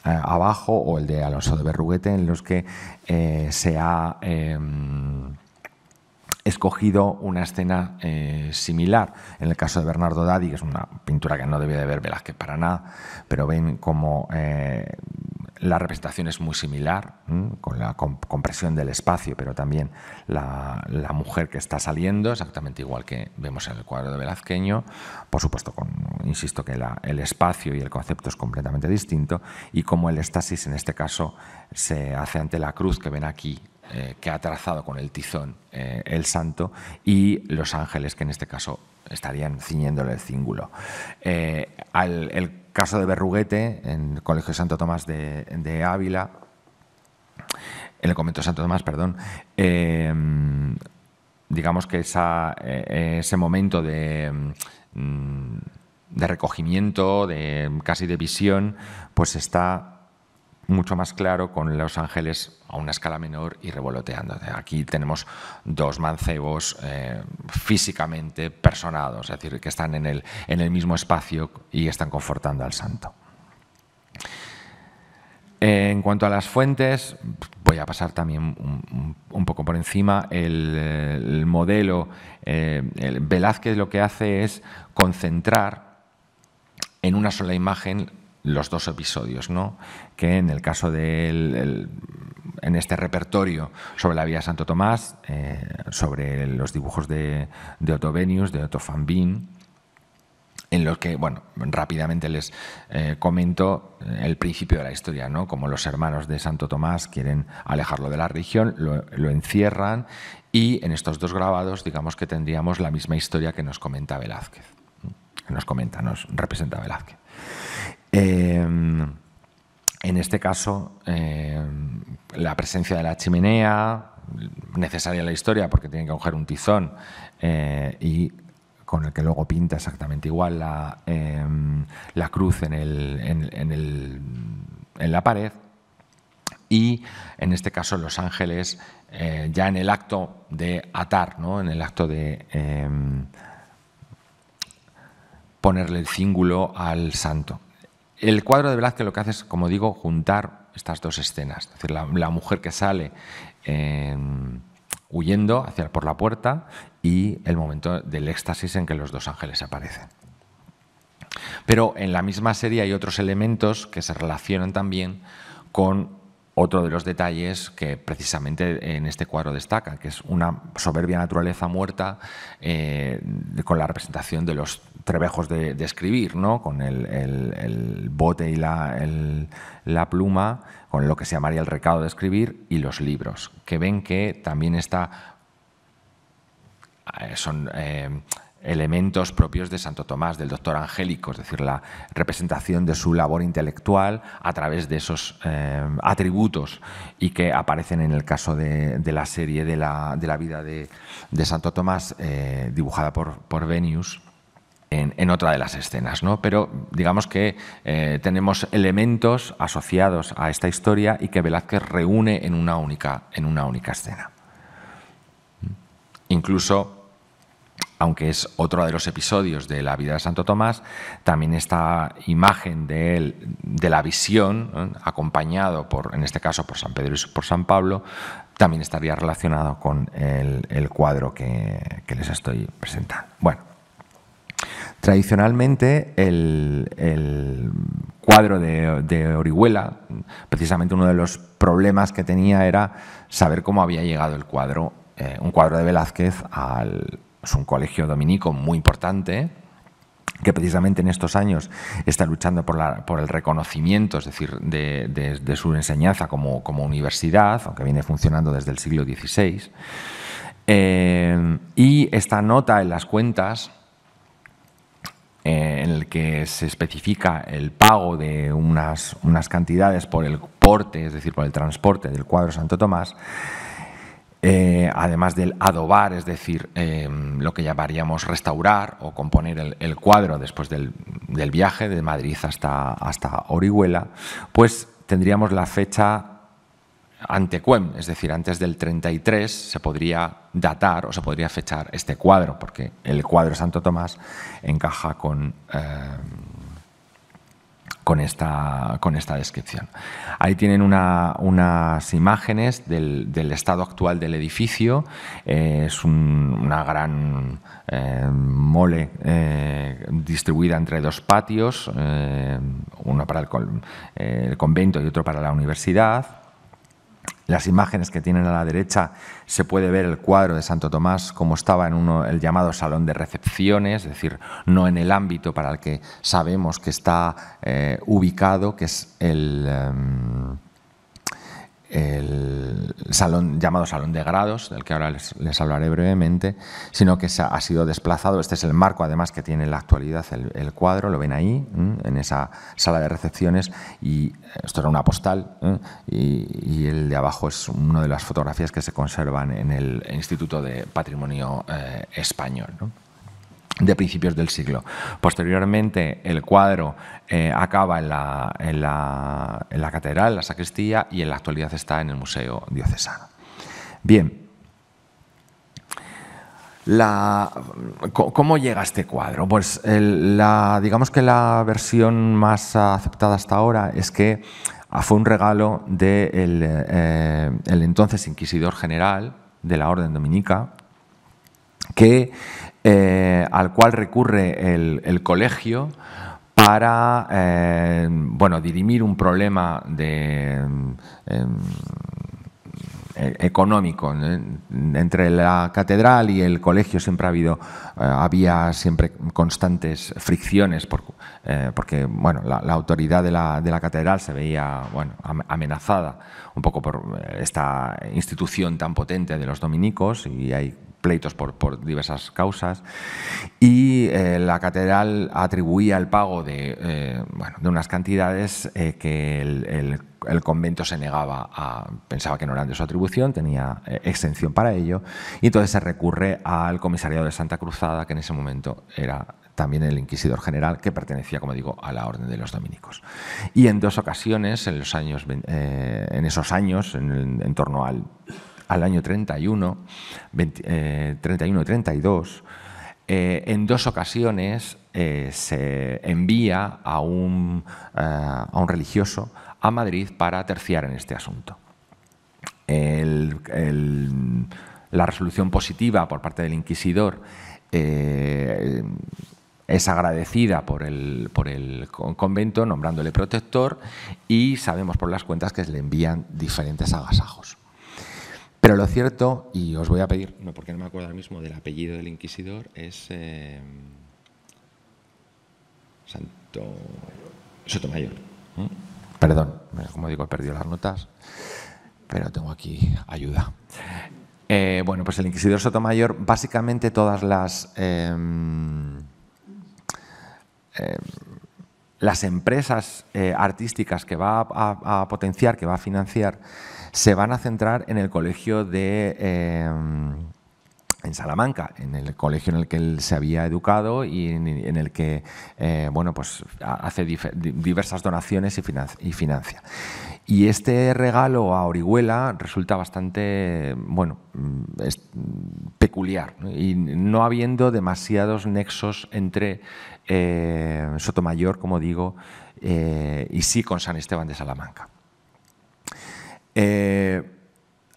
abajo, o el de Alonso de Berruguete, en los que se ha em, escogido una escena eh, similar. En el caso de Bernardo Daddy, que es una pintura que no debía de ver Velázquez para nada, pero ven como eh, la representación es muy similar, con la compresión del espacio, pero también la, mujer que está saliendo, exactamente igual que vemos en el cuadro de Velazqueño, Por supuesto, con, insisto que el espacio y el concepto es completamente distinto, y como el estasis en este caso se hace ante la cruz que ven aquí eh, que ha trazado con el tizón eh, el santo y los ángeles que en este caso estarían ciñéndole el cíngulo. Eh, el caso de Berruguete, en el Colegio Santo Tomás de, Ávila, en el convento Santo Tomás, perdón, digamos que ese momento de, mm, de recogimiento, de casi de visión, pues está mucho más claro con Los Ángeles a una escala menor y revoloteando. Aquí tenemos dos mancebos eh, físicamente personados, es decir, que están en el, en el mismo espacio y están confortando al santo. En cuanto a las fuentes, voy a pasar también un, poco por encima. El, modelo, eh, el Velázquez lo que hace es concentrar en una sola imagen los dos episodios, ¿no? que en el caso de en este repertorio sobre la Vía Santo Tomás, eh, sobre los dibujos de, de Otto venius de Otto van en los que, bueno, rápidamente les eh, comento eh, el principio de la historia, ¿no? Como los hermanos de Santo Tomás quieren alejarlo de la religión, lo, encierran y en estos dos grabados, digamos que tendríamos la misma historia que nos comenta Velázquez, nos comenta, nos representa Velázquez. Em, en este caso, em, la presencia de la chimenea, necesaria en la historia porque tiene que coger un tizón eh, y con el que luego pinta exactamente igual la, em, cruz en, la pared. Y en este caso Los Ángeles, eh, ya en el acto de atar, en el acto de ponerle el cíngulo al santo. El cuadro de Velázquez lo que hace es, como digo, juntar estas dos escenas. Es decir, la, mujer que sale eh, huyendo hacia, por la puerta y el momento del éxtasis en que los dos ángeles aparecen. Pero en la misma serie hay otros elementos que se relacionan también con otro de los detalles que precisamente en este cuadro destaca, que es una soberbia naturaleza muerta eh, con la representación de los Trebejos de, escribir, ¿no? Con el, bote y la, pluma, con lo que se llamaría el recado de escribir y los libros, que ven que también está, eh, son eh, elementos propios de Santo Tomás, del doctor Angélico, es decir, la representación de su labor intelectual a través de esos eh, atributos y que aparecen en el caso de, la serie de la, vida de, Santo Tomás, dibujada por, por Venius en, otra de las escenas. ¿no? Pero digamos que eh, tenemos elementos asociados a esta historia y que Velázquez reúne en una única, en una única escena. Incluso aunque es otro de los episodios de la vida de Santo Tomás, también esta imagen de, él, de la visión, acompañado por, en este caso, por San Pedro y por San Pablo, también estaría relacionado con el, cuadro que, que les estoy presentando. Bueno. Tradicionalmente, el, cuadro de, Orihuela, precisamente uno de los problemas que tenía era saber cómo había llegado el cuadro, eh, un cuadro de Velázquez, al, es un colegio dominico muy importante, que precisamente en estos años está luchando por, el reconocimiento, es decir, de, su enseñanza como, universidad, aunque viene funcionando desde el siglo XVI. Eh, y esta nota en las cuentas eh, en el que se especifica el pago de unas, unas cantidades por el porte, es decir, por el transporte del cuadro Santo Tomás, eh, además del adobar, es decir, em, lo que llamaríamos restaurar o componer el, cuadro después del, viaje de Madrid hasta, hasta Orihuela, pues tendríamos la fecha antequem, es decir, antes del 33, se podría datar o se podría fechar este cuadro, porque el cuadro Santo Tomás encaja con, eh, con, esta, descripción. Ahí tienen unas imágenes del, estado actual del edificio, eh, es una gran eh, mole distribuida entre dos patios, uno para el convento y otro para la universidad las imágenes que tienen a la derecha se puede ver el cuadro de Santo Tomás como estaba en uno, el llamado salón de recepciones, es decir, no en el ámbito para el que sabemos que está eh, ubicado, que es el, em, el salón llamado Salón de Grados, del que ahora les, hablaré brevemente, sino que ha sido desplazado. Este es el marco, además, que tiene en la actualidad el, cuadro, lo ven ahí, en esa sala de recepciones, y eh, esto era una postal, y, el de abajo es una de las fotografías que se conservan en el Instituto de Patrimonio eh, Español de principios del siglo. Posteriormente, el cuadro eh, acaba en la, en, la, catedral, en la sacristía, y en la actualidad está en el Museo Diocesano. Bien, la, ¿cómo llega este cuadro? Pues digamos que la versión más aceptada hasta ahora es que ah, fue un regalo del eh, entonces inquisidor general de la Orden Dominica, que eh, al cual recurre el, colegio para eh, bueno, dirimir un problema de, em, eh, económico. Entre la catedral y el colegio siempre ha habido, había siempre constantes fricciones porque bueno, la, autoridad de la, de la, catedral se veía bueno, amenazada un poco por esta institución tan potente de los dominicos y hay pleitos por, diversas causas. Y eh, la catedral atribuía el pago de, eh, de unas cantidades eh, que el, convento se negaba a, pensaba que no eran de su atribución, tenía exención para ello. Y entonces se recurre al comisariado de Santa Cruzada, que en ese momento era también el inquisidor general, que pertenecía, como digo, a la Orden de los Dominicos. Y en dos ocasiones, en, los años, en esos años, en torno al al año 31, 31 32, en dos ocasiones eh, se envía a un, eh, a un religioso a Madrid para terciar en este asunto. la resolución positiva por parte del inquisidor eh, es agradecida por el, por el, convento, nombrándole protector, y sabemos por las cuentas que le envían diferentes agasajos. Pero lo cierto, y os voy a pedir, no, porque no me acuerdo ahora mismo del apellido del inquisidor, es eh, Santo Sotomayor. Perdón, como digo, he perdido las notas, pero tengo aquí ayuda. Eh, bueno, pues el inquisidor Sotomayor, básicamente todas las... Em, em, las empresas eh, artísticas que va a, potenciar, que va a financiar, se van a centrar en el colegio de... Em, en Salamanca, en el colegio en el que él se había educado y en, el que, eh, bueno, pues hace diversas donaciones y financia. Y este regalo a Orihuela resulta bastante, bueno, mm, peculiar. Y no habiendo demasiados nexos entre eh, Sotomayor, como digo, eh, y sí con San Esteban de Salamanca. Manuela eh,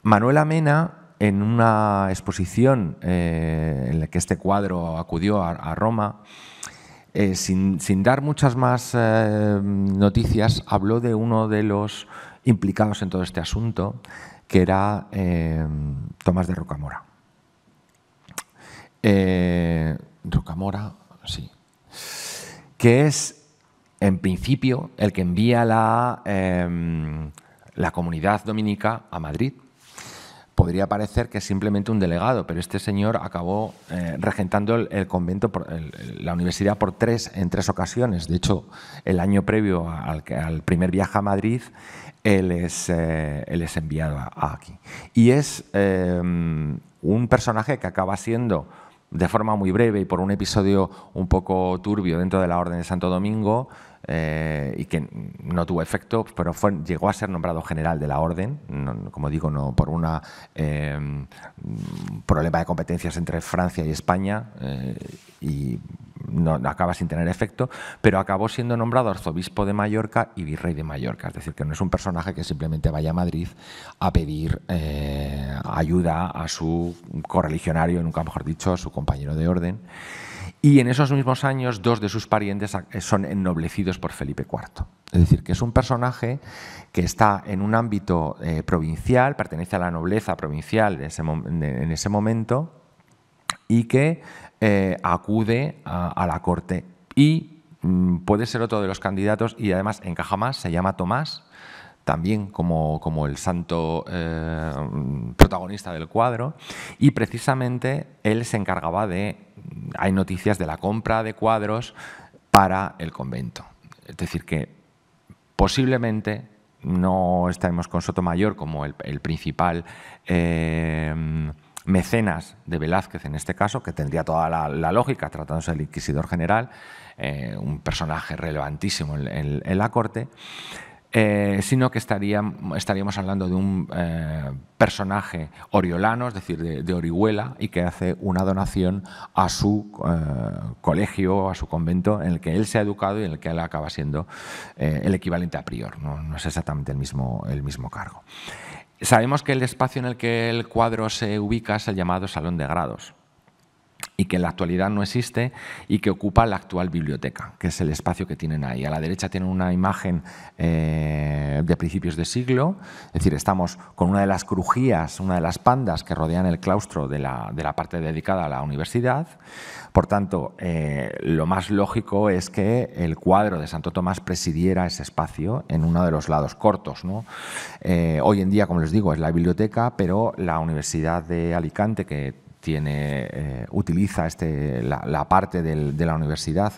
Manuel Amena, en una exposición en la que este cuadro acudió a Roma, eh, sin, dar muchas más eh, noticias, habló de uno de los implicados en todo este asunto, que era eh, Tomás de Rocamora. Rocamora, sí. Que es, en principio, el que envía la, em, la comunidad dominica a Madrid podría parecer que es simplemente un delegado, pero este señor acabó eh, regentando el, convento, la universidad por tres, en tres ocasiones. De hecho, el año previo al, primer viaje a Madrid, él es, eh, enviado aquí. Y es eh, un personaje que acaba siendo de forma muy breve y por un episodio un poco turbio dentro de la Orden de Santo Domingo, eh, y que no tuvo efecto, pero llegó a ser nombrado general de la orden, como digo, no por un eh, problema de competencias entre Francia y España, eh, y no, acaba sin tener efecto, pero acabó siendo nombrado arzobispo de Mallorca y virrey de Mallorca, es decir, que no es un personaje que simplemente vaya a Madrid a pedir ayuda a su correligionario, nunca mejor dicho, a su compañero de orden y en esos mismos años dos de sus parientes eh, son ennoblecidos por Felipe IV. Es decir, que es un personaje que está en un ámbito eh, provincial, pertenece a la nobleza provincial en ese momento y que eh, acude a, la corte. Y mm, puede ser otro de los candidatos y además encaja más, se llama Tomás, también como, como el santo protagonista del cuadro, y precisamente él se encargaba de hay noticias de la compra de cuadros para el convento. Es decir, que posiblemente no estaremos con Sotomayor como el, principal eh, mecenas de Velázquez en este caso, que tendría toda la, lógica tratándose del inquisidor general, eh, un personaje relevantísimo en la corte, eh, sino que estaríamos, hablando de un eh, personaje oriolano, es decir, de, Orihuela, y que hace una donación a su eh, colegio, a su convento, en el que él se ha educado y en el que él acaba siendo el equivalente a prior, ¿no? no, es exactamente el mismo, el mismo cargo. Sabemos que el espacio en el que el cuadro se ubica es el llamado Salón de Grados y que en la actualidad no existe y que ocupa la actual biblioteca, que es el espacio que tienen ahí. A la derecha tienen una imagen eh, de principios de siglo, es decir, estamos con una de las crujías, una de las pandas que rodean el claustro de la, parte dedicada a la universidad. Por tanto, eh, lo más lógico es que el cuadro de Santo Tomás presidiera ese espacio en uno de los lados cortos. ¿no? Eh, hoy en día, como les digo, es la biblioteca, pero la Universidad de Alicante, que tiene, eh, utiliza este, la, parte de la universidad.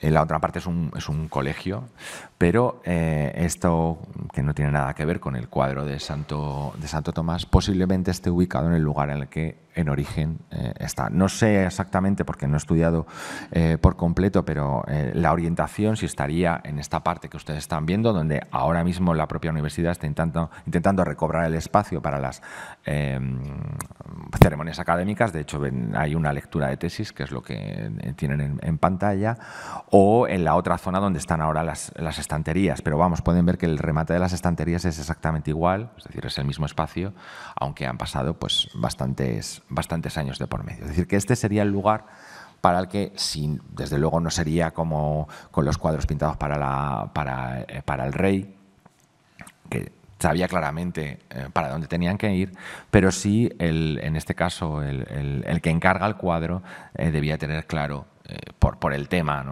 Eh, la otra parte es un, colegio, pero eh, esto, que no tiene nada que ver con el cuadro de Santo, de Santo Tomás, posiblemente esté ubicado en el lugar en el que en origen eh, está. No sé exactamente, porque no he estudiado eh, por completo, pero eh, la orientación si estaría en esta parte que ustedes están viendo, donde ahora mismo la propia universidad está intentando, intentando recobrar el espacio para las em, ceremonias académicas. De hecho, hay una lectura de tesis, que es lo que tienen en, pantalla, o en la otra zona donde están ahora las, las estanterías. Pero vamos, pueden ver que el remate de las estanterías es exactamente igual, es decir, es el mismo espacio, aunque han pasado pues bastantes bastantes, años de por medio. Es decir, que este sería el lugar para el que, sin, desde luego, no sería como con los cuadros pintados para, la, para, eh, el rey, que sabía claramente eh, para dónde tenían que ir, pero sí, en este caso, el, que encarga el cuadro eh, debía tener claro por, el tema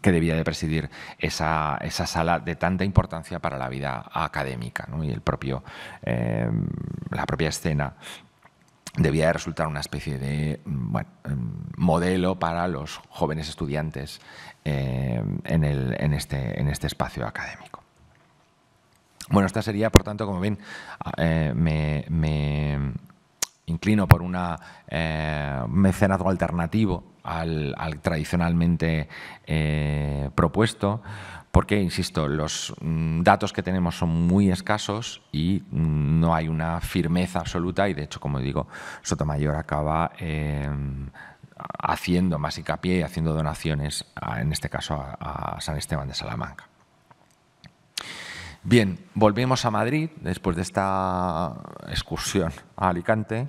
que debía de presidir esa, sala de tanta importancia para la vida académica y el propio, la propia escena debía resultar una especie de mm, em, modelo para los jóvenes estudiantes em, este, en, este, espacio académico. Bueno, esta sería, por tanto, como ven, eh, me, inclino por un eh, mecenazgo alternativo al tradicionalmente eh, propuesto, porque, insisto, los mm, datos que tenemos son muy escasos y mm, no hay una firmeza absoluta y, de hecho, como digo, Sotomayor acaba em, haciendo más hincapié y haciendo donaciones, en este caso, a, San Esteban de Salamanca. Bien, volvemos a Madrid después de esta excursión a Alicante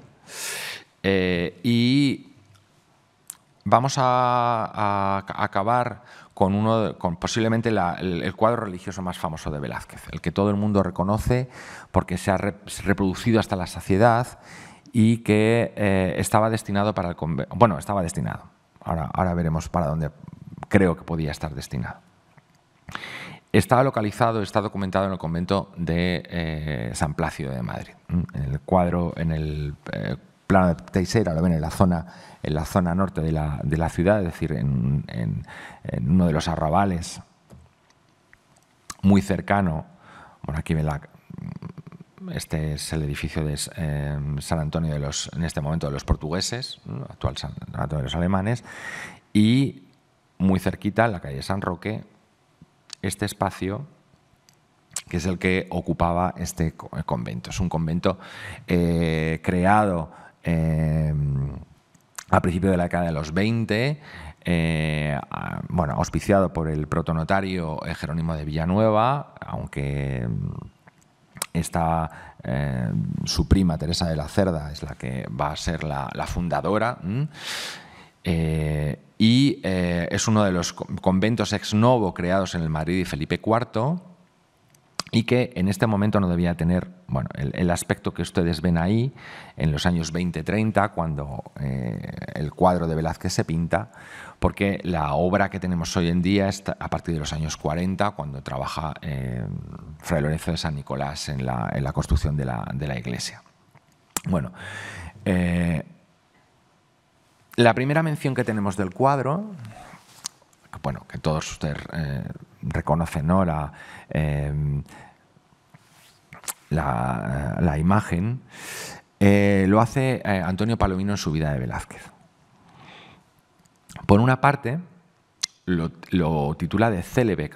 eh, y vamos a acabar con, uno, con posiblemente el, cuadro religioso más famoso de Velázquez, el que todo el mundo reconoce porque se ha reproducido hasta la saciedad y que eh, estaba destinado para el convento. Bueno, estaba destinado. Ahora, ahora veremos para dónde creo que podía estar destinado. Está localizado, está documentado en el convento de eh, San Plácido de Madrid. En el cuadro, en el eh, plano de Teixeira, lo ven en la zona en la zona norte de la, ciudad, es decir, en, uno de los arrabales, muy cercano. Bueno, aquí este es el edificio de eh, San Antonio de los, en este momento de los portugueses, actual San Antonio de los alemanes, y muy cerquita, en la calle San Roque, este espacio que es el que ocupaba este convento. Es un convento eh, creado eh, a principio de la década de los 20, eh, bueno, auspiciado por el protonotario Jerónimo de Villanueva, aunque mm, está eh, su prima Teresa de la Cerda es la que va a ser la, fundadora. Eh, y es uno de los conventos ex novo creados en el Madrid y Felipe IV y que en este momento no debía tener bueno, el, aspecto que ustedes ven ahí en los años 20-30, cuando eh, el cuadro de Velázquez se pinta, porque la obra que tenemos hoy en día está a partir de los años 40, cuando trabaja eh, Fray Lorenzo de San Nicolás en la, construcción de la, iglesia. Bueno, eh, la primera mención que tenemos del cuadro bueno, que todos ustedes reconocen, ¿no? La, la, imagen, eh, lo hace eh, Antonio Palomino en su vida de Velázquez. Por una parte, lo, titula de célebre,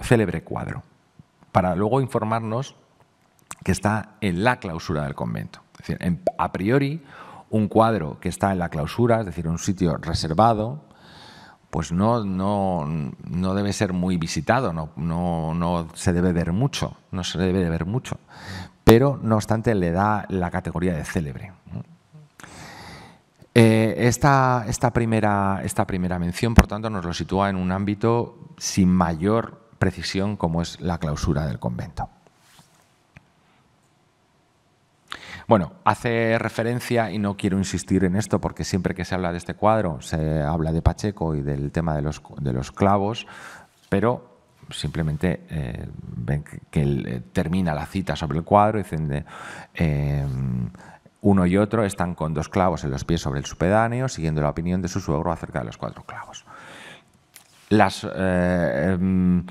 célebre cuadro, para luego informarnos que está en la clausura del convento. Es decir, a priori, un cuadro que está en la clausura, es decir, un sitio reservado, pues no, no, debe ser muy visitado, no, no, se debe ver mucho, no se debe ver mucho, pero no obstante le da la categoría de célebre. Eh, esta, primera, esta primera mención, por tanto, nos lo sitúa en un ámbito sin mayor precisión como es la clausura del convento. Bueno, hace referencia, y no quiero insistir en esto porque siempre que se habla de este cuadro se habla de Pacheco y del tema de los, de los clavos, pero simplemente eh, ven que, eh, termina la cita sobre el cuadro y dicen eh, uno y otro están con dos clavos en los pies sobre el supedáneo, siguiendo la opinión de su suegro acerca de los cuatro clavos. Em,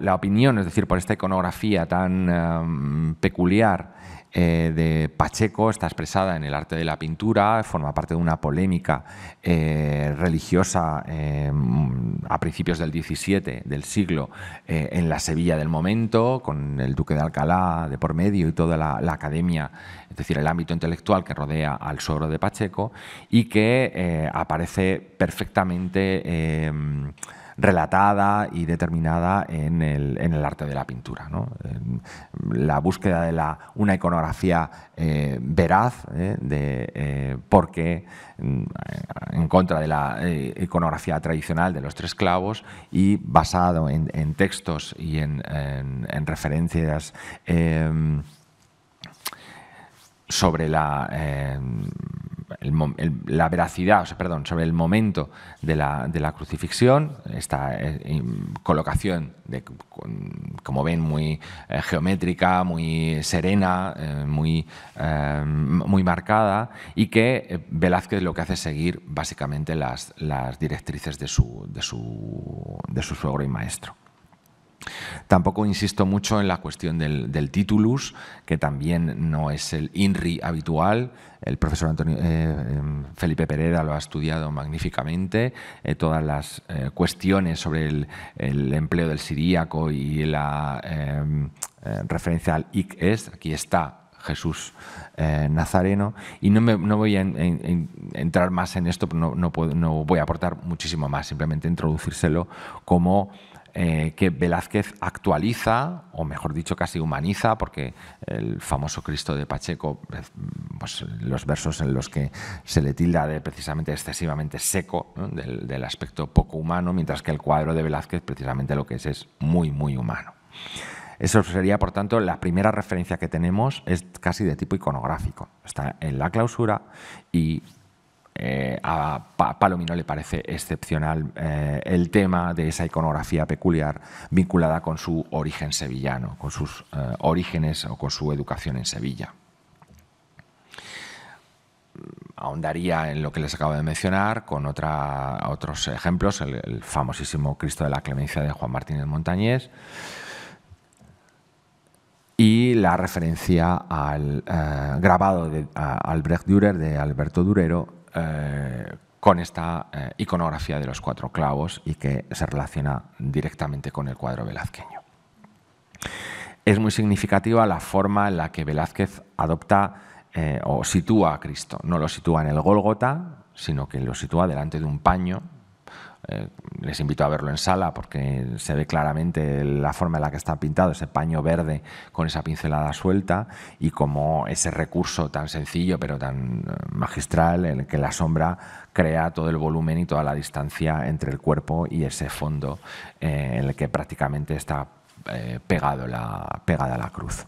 la opinión, es decir, por esta iconografía tan em, peculiar, eh, de Pacheco está expresada en el arte de la pintura, forma parte de una polémica eh, religiosa em, a principios del 17 del siglo eh, en la Sevilla del momento, con el duque de Alcalá de por medio y toda la, academia, es decir, el ámbito intelectual que rodea al suegro de Pacheco y que aparece perfectamente em, relatada y determinada en el, arte de la pintura. La búsqueda de la, una iconografía eh, veraz, ¿eh? de, eh, porque mm, en contra de la iconografía tradicional de los tres clavos y basado en, textos y en referencias. Em, sobre la, eh, el, la veracidad, perdón, sobre el momento de la, crucifixión, esta eh, colocación, de, como ven, muy eh, geométrica, muy serena, muy, muy marcada, y que Velázquez lo que hace es seguir básicamente las, directrices de su suegro y maestro. Tampoco insisto mucho en la cuestión del, del, titulus, que también no es el INRI habitual. El profesor Antonio, eh, em, Felipe Pereira lo ha estudiado magníficamente. Eh, todas las eh, cuestiones sobre el, empleo del siríaco y la em, referencia al ICES, es, aquí está Jesús Nazareno. Y no, voy a entrar más en esto, no, no, voy a aportar muchísimo más, simplemente introducírselo como eh, que Velázquez actualiza, o mejor dicho, casi humaniza, porque el famoso Cristo de Pacheco, pues, pues, los versos en los que se le tilda de precisamente excesivamente seco, del, del, aspecto poco humano, mientras que el cuadro de Velázquez precisamente lo que es es muy, muy humano. Eso sería, por tanto, la primera referencia que tenemos es casi de tipo iconográfico. Está en la clausura y eh, a Palomino le parece excepcional eh, el tema de esa iconografía peculiar vinculada con su origen sevillano, con sus eh, orígenes o con su educación en Sevilla. Mm, ahondaría en lo que les acabo de mencionar con otros ejemplos, el, famosísimo Cristo de la Clemencia de Juan Martínez Montañés y la referencia al grabado de Albrecht Dürer de Alberto Durero eh, con esta eh, iconografía de los cuatro clavos y que se relaciona directamente con el cuadro velazqueño. Es muy significativa la forma en la que Velázquez adopta eh, o sitúa a Cristo. No lo sitúa en el Gólgota, sino que lo sitúa delante de un paño eh, les invito a verlo en sala porque se ve claramente la forma en la que está pintado, ese paño verde con esa pincelada suelta y como ese recurso tan sencillo pero tan eh, magistral en el que la sombra crea todo el volumen y toda la distancia entre el cuerpo y ese fondo eh, en el que prácticamente está pegado la, pegada la cruz.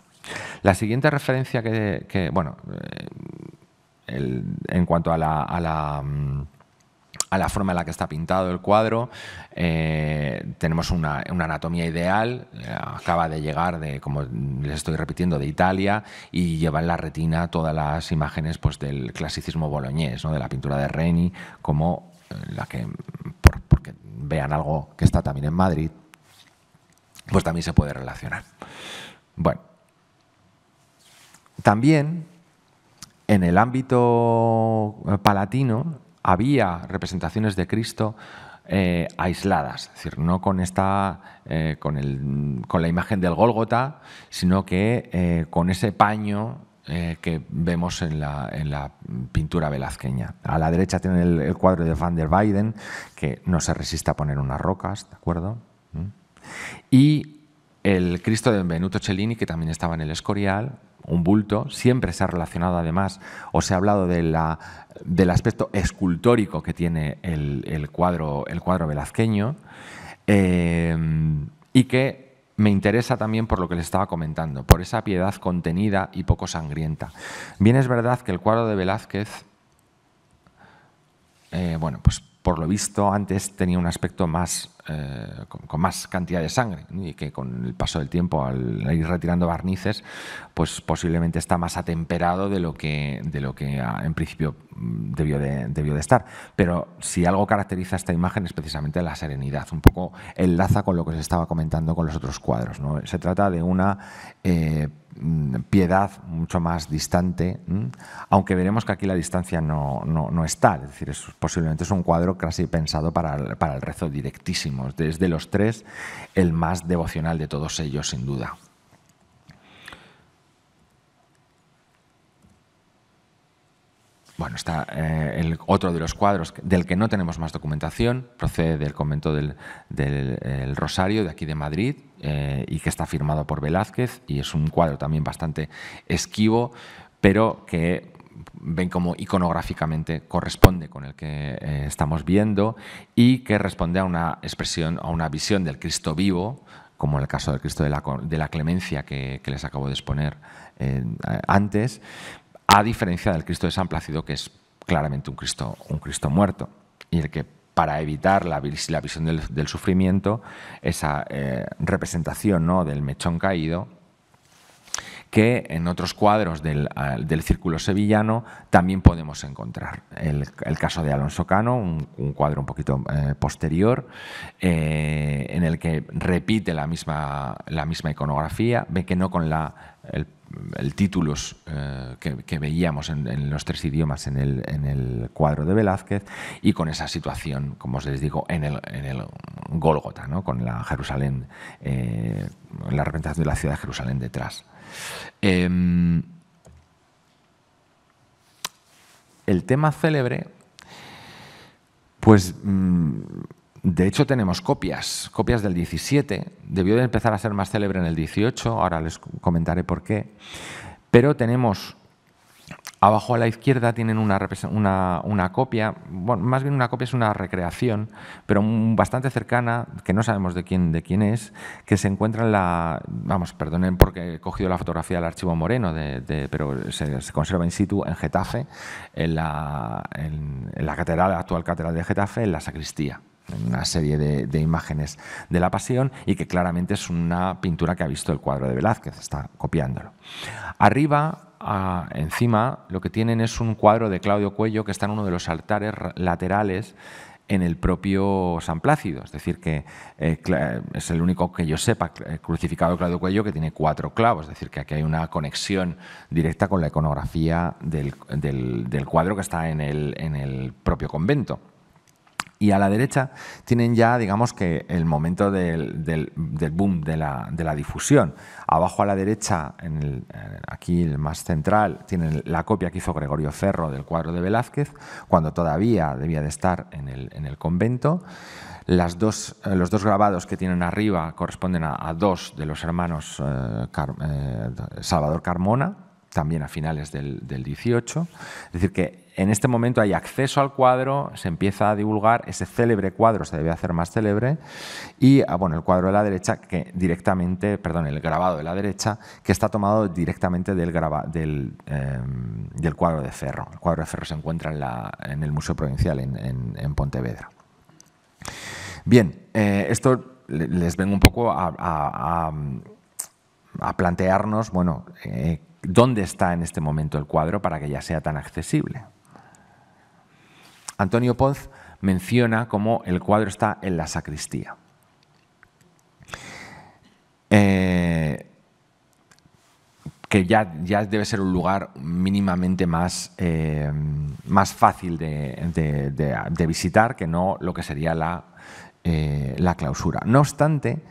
La siguiente referencia que, bueno, en cuanto a la mm, a la forma en la que está pintado el cuadro. Eh, tenemos una, anatomía ideal, eh, acaba de llegar de, como les estoy repitiendo, de Italia y lleva en la retina todas las imágenes pues, del clasicismo boloñés, de la pintura de Reni, como eh, la que, porque vean algo que está también en Madrid, pues también se puede relacionar. Bueno, también en el ámbito palatino había representaciones de Cristo eh, aisladas, es decir, no con, esta, eh, con, con, la imagen del Gólgota, sino que eh, con ese paño que vemos en la, pintura velazqueña. A la derecha tiene el, el, cuadro de Van der Weyden, que no se resiste a poner unas rocas, ¿de acuerdo? ¿Mm? Y el Cristo de Benvenuto Cellini, que también estaba en el Escorial, un bulto, siempre se ha relacionado además, o se ha hablado de la, del aspecto escultórico que tiene el, cuadro, el cuadro velazqueño, eh, y que me interesa también por lo que les estaba comentando, por esa piedad contenida y poco sangrienta. Bien es verdad que el cuadro de Velázquez, eh, bueno, pues por lo visto antes tenía un aspecto más eh, con, más cantidad de sangre y que con el paso del tiempo, al ir retirando barnices, pues posiblemente está más atemperado de lo que, de lo que ah, en principio mm, debió de, debió estar. Pero si algo caracteriza esta imagen es precisamente la serenidad, un poco enlaza con lo que se estaba comentando con los otros cuadros. ¿no? Se trata de una eh, Mm, piedad mucho más distante, aunque veremos que aquí la distancia no, no, no está, es decir, es, posiblemente es un cuadro casi pensado para el, para el rezo directísimo, desde los tres el más devocional de todos ellos, sin duda. Bueno, está eh, el otro de los cuadros del que no tenemos más documentación, procede del convento del, Rosario, de aquí de Madrid, eh, y que está firmado por Velázquez, y es un cuadro también bastante esquivo, pero que ven como iconográficamente corresponde con el que eh, estamos viendo y que responde a una expresión, a una visión del Cristo vivo, como el caso del Cristo de la, Clemencia que, les acabo de exponer antes, a diferencia del Cristo de San Plácido, que es claramente un Cristo, un Cristo muerto, y el que para evitar la, visión del, sufrimiento, esa eh, representación ¿no? del mechón caído, que en otros cuadros del, Círculo Sevillano también podemos encontrar. El, caso de Alonso Cano, un, cuadro un poquito eh, posterior, eh, en el que repite la misma, la misma iconografía, ve que no con la, el títulos eh, que, veíamos en, los tres idiomas en el, cuadro de Velázquez y con esa situación, como os les digo, en el, en Gólgota, ¿no? con la Jerusalén, eh, la representación de la ciudad de Jerusalén detrás. Em, el tema célebre, pues... Mm, de hecho, tenemos copias, copias del 17. Debió de empezar a ser más célebre en el 18, ahora les comentaré por qué. Pero tenemos, abajo a la izquierda tienen una, una, copia, más bien una copia es una recreación, pero bastante cercana, que no sabemos de quién, de quién es, que se encuentra en la, vamos, perdonen porque he cogido la fotografía del archivo moreno, de, pero se, conserva in situ en Getafe, en la catedral, la actual catedral de Getafe, en la sacristía una serie de, imágenes de la pasión y que claramente es una pintura que ha visto el cuadro de Velázquez, está copiándolo. Arriba, a, encima, lo que tienen es un cuadro de Claudio Cuello que está en uno de los altares laterales en el propio San Plácido, es decir, que eh, es el único que yo sepa eh, crucificado Claudio Cuello que tiene cuatro clavos, es decir, que aquí hay una conexión directa con la iconografía del, cuadro que está en el propio convento. Y a la derecha tienen ya, digamos que, el momento del, boom de la, difusión. Abajo a la derecha, en eh, aquí el más central, tienen la copia que hizo Gregorio Ferro del cuadro de Velázquez, cuando todavía debía de estar en el, convento. Las dos, eh, los dos grabados que tienen arriba corresponden a, dos de los hermanos eh, Salvador Carmona, también a finales del, del 18. Es decir, que en este momento hay acceso al cuadro, se empieza a divulgar, ese célebre cuadro se debe hacer más célebre, y ah, bueno, el cuadro de la derecha, que directamente, perdón, el grabado de la derecha, que está tomado directamente del, em, del, cuadro de Ferro. El cuadro de Ferro se encuentra en, el Museo Provincial en, Pontevedra. Bien, eh, esto les vengo un poco a, plantearnos, bueno, eh, dónde está en este momento el cuadro para que ya sea tan accesible. Antonio Poz menciona cómo el cuadro está en la sacristía. Eh, que ya, debe ser un lugar mínimamente más, eh, fácil de, visitar que no lo que sería la, eh, la clausura. No obstante,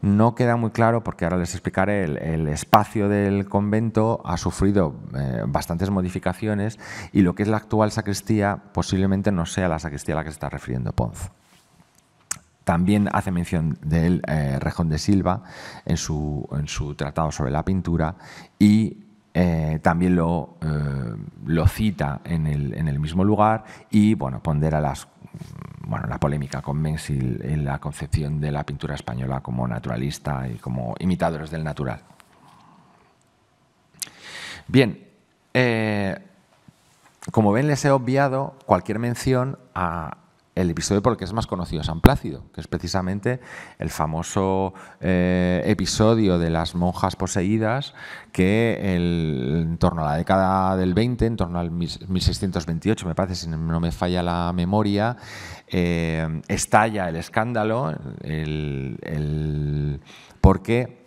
no queda muy claro, porque ahora les explicaré, el, espacio del convento ha sufrido eh, bastantes modificaciones y lo que es la actual sacristía posiblemente no sea la sacristía a la que se está refiriendo Ponce. También hace mención del eh, Rejón de Silva en su, tratado sobre la pintura y eh, también lo, lo cita en el, mismo lugar y bueno, pondera las bueno, la polémica con Menzil en la concepción de la pintura española como naturalista y como imitadores del natural. Bien, eh, como ven, les he obviado cualquier mención a, el episodio porque es más conocido, San Plácido, que es precisamente el famoso eh, episodio de las monjas poseídas que en torno a la década del 20, en torno al 1628, me parece, si no me falla la memoria, eh, estalla el escándalo porque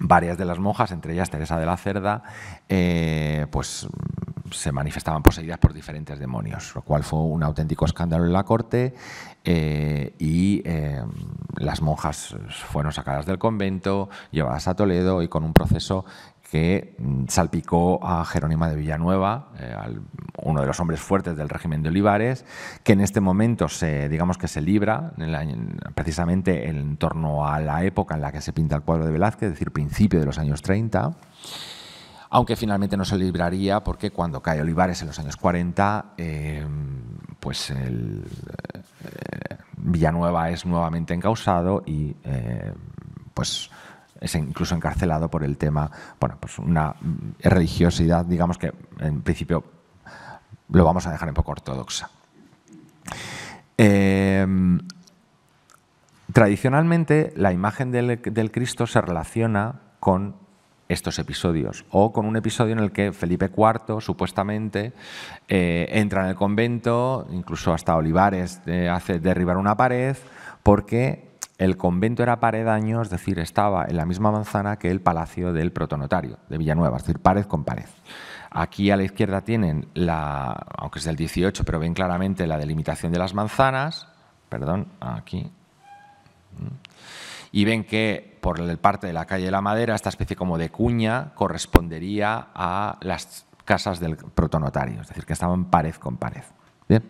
varias de las monjas, entre ellas Teresa de la Cerda, eh, pues se manifestaban poseídas por diferentes demonios, lo cual fue un auténtico escándalo en la corte eh, y eh, las monjas fueron sacadas del convento, llevadas a Toledo y con un proceso que mm, salpicó a Jerónima de Villanueva, eh, uno de los hombres fuertes del régimen de Olivares, que en este momento se, digamos que se libra, precisamente en torno a la época en la que se pinta el cuadro de Velázquez, decir, principio de los años 30 aunque finalmente no se libraría porque cuando cae Olivares en los años 40, eh, pues eh, Villanueva es nuevamente encausado y eh, pues es incluso encarcelado por el tema, bueno, pues una religiosidad, digamos que en principio lo vamos a dejar un poco ortodoxa. tradicionalmente la imagen del Cristo se relaciona con estos episodios. O con un episodio en el que Felipe IV, supuestamente, eh, entra en el convento, incluso hasta Olivares eh, hace derribar una pared, porque el convento era paredaño, es decir, estaba en la misma manzana que el palacio del protonotario de Villanueva, es decir, pared con pared. Aquí a la izquierda tienen la, aunque es del 18, pero ven claramente la delimitación de las manzanas, perdón, aquí. Mm y ven que por el parte de la calle de la Madera esta especie como de cuña correspondería a las casas del protonotario, es decir, que estaban pared con pared. ¿Bien?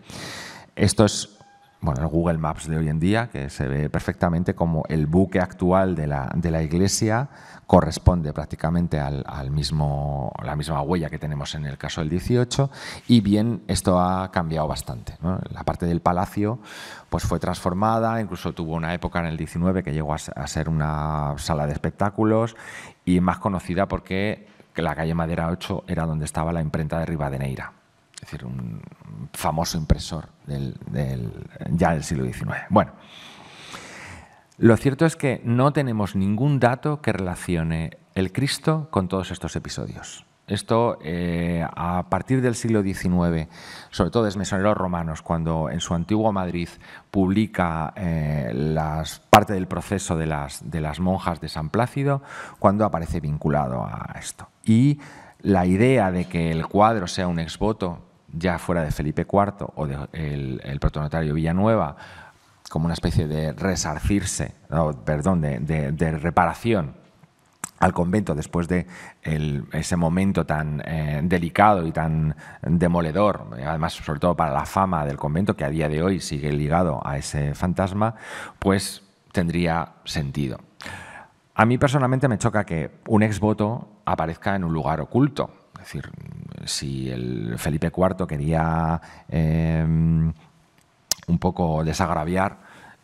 Esto es bueno, el Google Maps de hoy en día, que se ve perfectamente como el buque actual de la, iglesia corresponde prácticamente al, mismo, la misma huella que tenemos en el caso del 18, y bien, esto ha cambiado bastante. La parte del palacio pues fue transformada, incluso tuvo una época en el 19 que llegó a, ser una sala de espectáculos y más conocida porque la calle Madera 8 era donde estaba la imprenta de Rivadeneira es decir, un famoso impresor del, ya del siglo XIX. Bueno, lo cierto es que no tenemos ningún dato que relacione el Cristo con todos estos episodios. Esto eh, a partir del siglo XIX, sobre todo es Mesonero romanos, cuando en su antiguo Madrid publica eh, las, parte del proceso de las, de las monjas de San Plácido, cuando aparece vinculado a esto. Y la idea de que el cuadro sea un exvoto ya fuera de Felipe IV o del el, protonotario Villanueva, como una especie de resarcirse, perdón, de, reparación al convento después de ese momento tan eh, delicado y tan demoledor, eh, además sobre todo para la fama del convento, que a día de hoy sigue ligado a ese fantasma, pues tendría sentido. A mí personalmente me choca que un exvoto aparezca en un lugar oculto. Es decir, si el Felipe IV quería em, un poco desagraviar,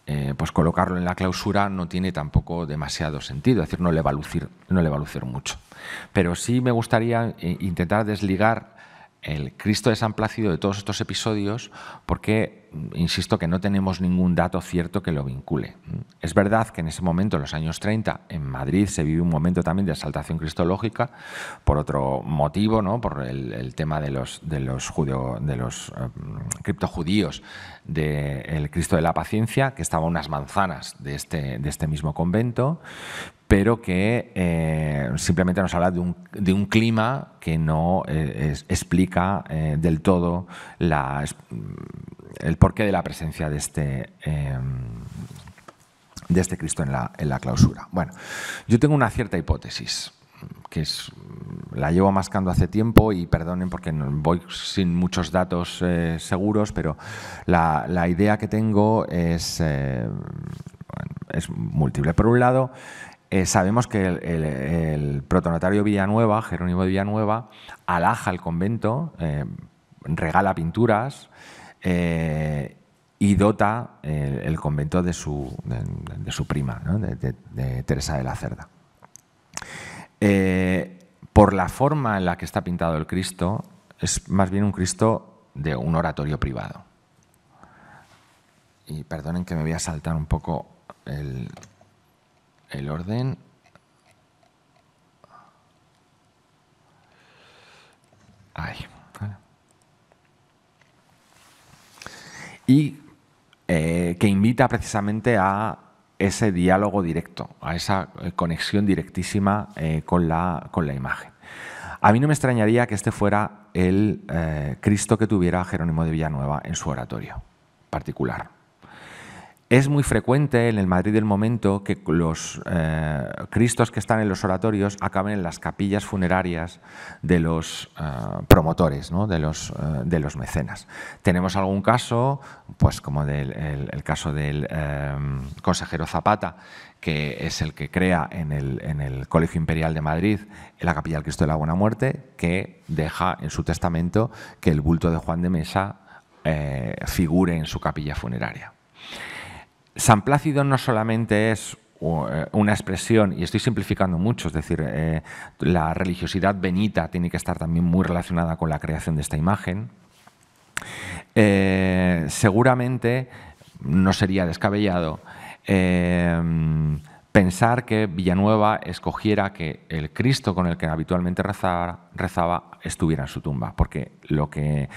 eh, pues colocarlo en la clausura no tiene tampoco demasiado sentido, es decir, no le va no le va a lucir mucho. Pero sí me gustaría eh, intentar desligar el Cristo de San Plácido de todos estos episodios porque, insisto, que no tenemos ningún dato cierto que lo vincule. Es verdad que en ese momento, en los años 30, en Madrid se vive un momento también de exaltación cristológica por otro motivo, ¿no? por el, tema de los, de los, judeo, de los eh, criptojudíos del Cristo de la Paciencia, que estaba unas manzanas de este, de este mismo convento, pero que eh, simplemente nos habla de un, clima que no eh, explica eh, del todo la, el porqué de la presencia de este, em, de este Cristo en la, en la, clausura. Bueno, yo tengo una cierta hipótesis que es, la llevo mascando hace tiempo y perdonen porque voy sin muchos datos seguros, pero la, idea que tengo es, es múltiple. Por un lado, eh, sabemos que el, el, protonotario Villanueva, Jerónimo de Villanueva, alaja el convento, eh, regala pinturas eh, y dota el, convento de su, prima, de, Teresa de la Cerda. por la forma en la que está pintado el Cristo, es más bien un Cristo de un oratorio privado. Y perdonen que me voy a saltar un poco el, el orden. Y eh, que invita precisamente a ese diálogo directo, a esa eh, conexión directísima eh, con, la, con la imagen. A mí no me extrañaría que este fuera el Cristo que tuviera Jerónimo de Villanueva en su oratorio particular. Es muy frecuente en el Madrid del momento que los eh, cristos que están en los oratorios acaben en las capillas funerarias de los eh, promotores, ¿no? de, los, eh, de los mecenas. Tenemos algún caso, pues como el, caso del consejero Zapata, que es el que crea en el, Colegio Imperial de Madrid la Capilla del Cristo de la Buena Muerte, que deja en su testamento que el bulto de Juan de Mesa figure en su capilla funeraria. San Plácido no solamente es eh, una expresión, y estoy simplificando mucho, es decir, eh, la religiosidad benita tiene que estar también muy relacionada con la creación de esta imagen. Eh, seguramente no sería descabellado pensar que Villanueva escogiera que el Cristo con el que habitualmente rezaba, rezaba estuviera en su tumba, porque lo que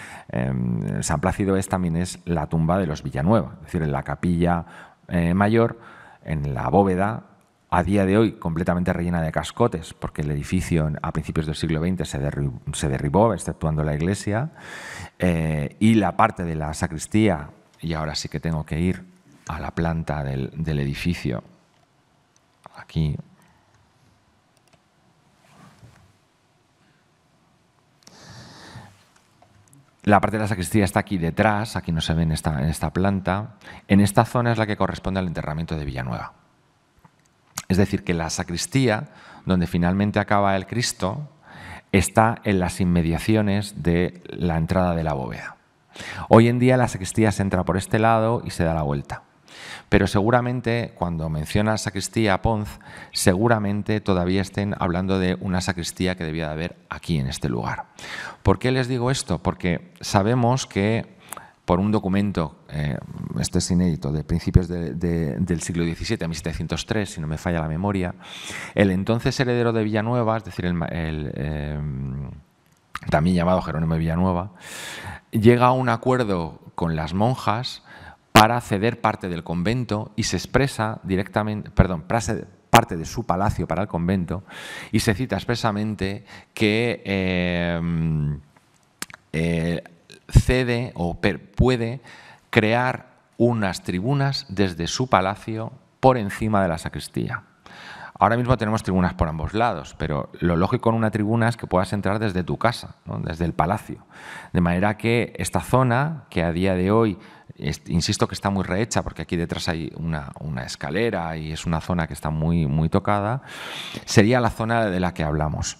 San Plácido es también es la tumba de los Villanueva, es decir, en la capilla eh, mayor, en la bóveda, a día de hoy completamente rellena de cascotes, porque el edificio a principios del siglo XX se, derribó, se derribó exceptuando la iglesia, eh, y la parte de la sacristía, y ahora sí que tengo que ir a la planta del, del edificio, aquí La parte de la sacristía está aquí detrás, aquí no se ve en esta, en esta planta. En esta zona es la que corresponde al enterramiento de Villanueva. Es decir, que la sacristía, donde finalmente acaba el Cristo, está en las inmediaciones de la entrada de la bóveda. Hoy en día la sacristía se entra por este lado y se da la vuelta. Pero seguramente cuando menciona sacristía Ponz, seguramente todavía estén hablando de una sacristía que debía de haber aquí en este lugar. ¿Por qué les digo esto? Porque sabemos que por un documento, este es inédito, de principios del siglo XVII, 1703, si no me falla la memoria, el entonces heredero de Villanueva, es decir, eh, también llamado Jerónimo de Villanueva, llega a un acuerdo con las monjas para ceder parte del convento y se expresa directamente, perdón, parte de su palacio para el convento y se cita expresamente que eh, eh, cede o puede crear unas tribunas desde su palacio por encima de la sacristía. Ahora mismo tenemos tribunas por ambos lados, pero lo lógico en una tribuna es que puedas entrar desde tu casa, desde el palacio. De manera que esta zona, que a día de hoy, insisto que está muy rehecha, porque aquí detrás hay una, escalera y es una zona que está muy, muy tocada, sería la zona de la que hablamos.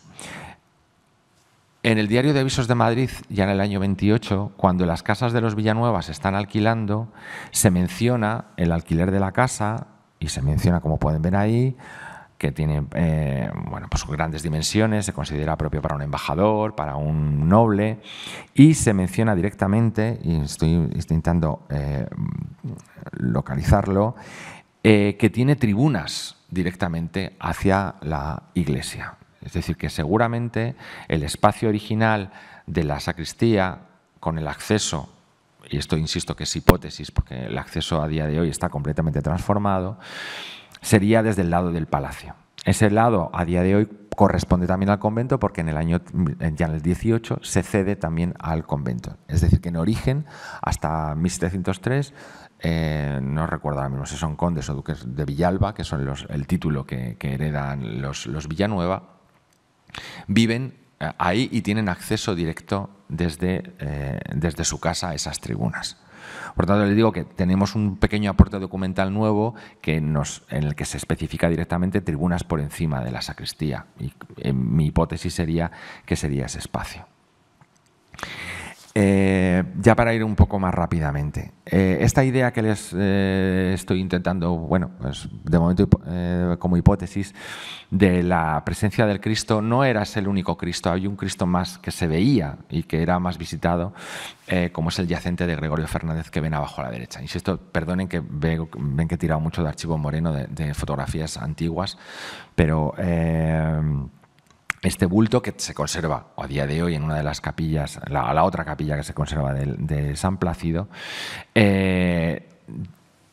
En el diario de avisos de Madrid, ya en el año 28, cuando las casas de los Villanuevas están alquilando, se menciona el alquiler de la casa y se menciona, como pueden ver ahí, que tiene eh, bueno, pues grandes dimensiones, se considera propio para un embajador, para un noble, y se menciona directamente, y estoy intentando eh, localizarlo, eh, que tiene tribunas directamente hacia la iglesia. Es decir, que seguramente el espacio original de la sacristía, con el acceso y esto insisto que es hipótesis porque el acceso a día de hoy está completamente transformado, sería desde el lado del palacio. Ese lado a día de hoy corresponde también al convento porque en el año ya en el 18 se cede también al convento. Es decir, que en origen hasta 1703 eh, no recuerdo ahora mismo si son condes o duques de Villalba, que son el título que, heredan los, Villanueva, viven eh, ahí y tienen acceso directo desde, eh, desde su casa a esas tribunas. Por tanto, les digo que tenemos un pequeño aporte documental nuevo que en el que se especifica directamente tribunas por encima de la sacristía. Y, eh, mi hipótesis sería que sería ese espacio. Eh, ya para ir un poco más rápidamente, eh, esta idea que les eh, estoy intentando, bueno, pues de momento eh, como hipótesis, de la presencia del Cristo, no eras el único Cristo, hay un Cristo más que se veía y que era más visitado, como es el yacente de Gregorio Fernández que ven abajo a la derecha. Insisto, perdonen que ven que he tirado mucho de archivo moreno de, de fotografías antiguas, pero este bulto que se conserva a día de hoy en una de las capillas, la, la otra capilla que se conserva de, San Plácido, eh,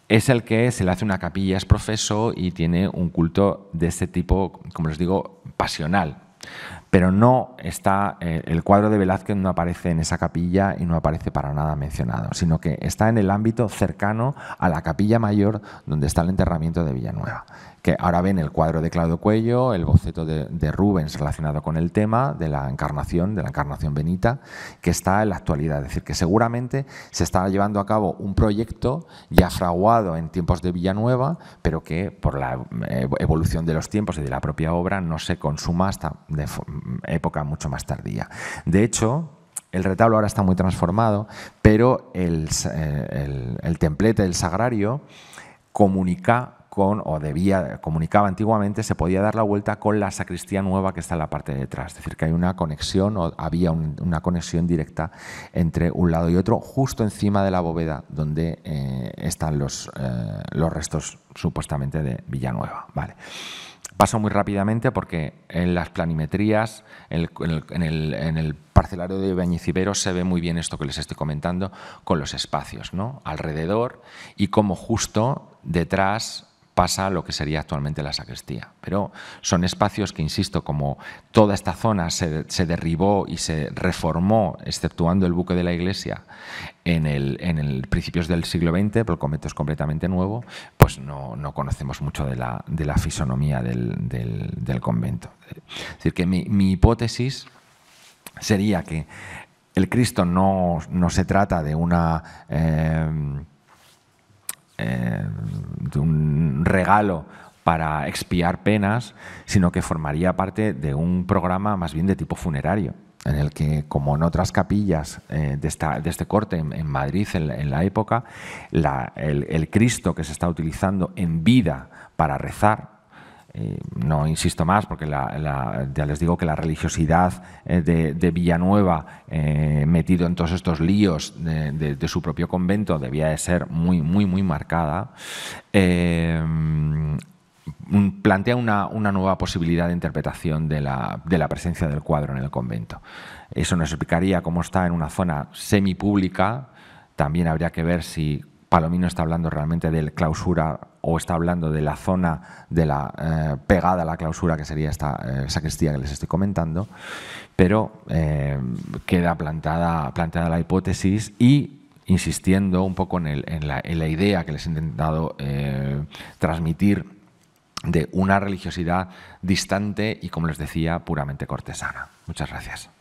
es el que se le hace una capilla, es profeso y tiene un culto de este tipo, como les digo, pasional. Pero no está, eh, el cuadro de Velázquez no aparece en esa capilla y no aparece para nada mencionado, sino que está en el ámbito cercano a la capilla mayor donde está el enterramiento de Villanueva que ahora ven el cuadro de Claudio Cuello, el boceto de, Rubens relacionado con el tema de la encarnación, de la encarnación benita, que está en la actualidad. Es decir, que seguramente se está llevando a cabo un proyecto ya fraguado en tiempos de Villanueva, pero que por la eh, evolución de los tiempos y de la propia obra no se consuma hasta de mm, época mucho más tardía. De hecho, el retablo ahora está muy transformado, pero el, eh, templete, del sagrario, comunica con, o debía, comunicaba antiguamente, se podía dar la vuelta con la sacristía nueva que está en la parte de atrás Es decir, que hay una conexión o había una conexión directa entre un lado y otro, justo encima de la bóveda donde eh, están los, eh, los restos supuestamente de Villanueva. Vale. Paso muy rápidamente porque en las planimetrías, en el, parcelario de Bañicibero se ve muy bien esto que les estoy comentando con los espacios ¿no? alrededor y como justo detrás pasa lo que sería actualmente la sacristía. Pero son espacios que, insisto, como toda esta zona se, derribó y se reformó, exceptuando el buque de la iglesia, en el, en el principios del siglo XX, pero el convento es completamente nuevo, pues no, conocemos mucho de la, fisonomía del, convento. Es decir, que mi, hipótesis sería que el Cristo no, no se trata de una... Eh, eh, de un regalo para expiar penas, sino que formaría parte de un programa más bien de tipo funerario, en el que, como en otras capillas eh, de, este corte en, Madrid en, la época, el Cristo que se está utilizando en vida para rezar, eh, no insisto más porque ya les digo que la religiosidad eh, de, Villanueva eh, metido en todos estos líos de, su propio convento debía de ser muy, muy, muy marcada. plantea una, nueva posibilidad de interpretación de la, de la, presencia del cuadro en el convento. Eso nos explicaría cómo está en una zona semipública. También habría que ver si Palomino está hablando realmente la clausura o está hablando de la zona de la eh, pegada a la clausura que sería esta eh, sacristía que les estoy comentando, pero eh, queda plantada, planteada la hipótesis y insistiendo un poco en la, idea que les he intentado transmitir de una religiosidad distante y, como les decía, puramente cortesana. Muchas gracias.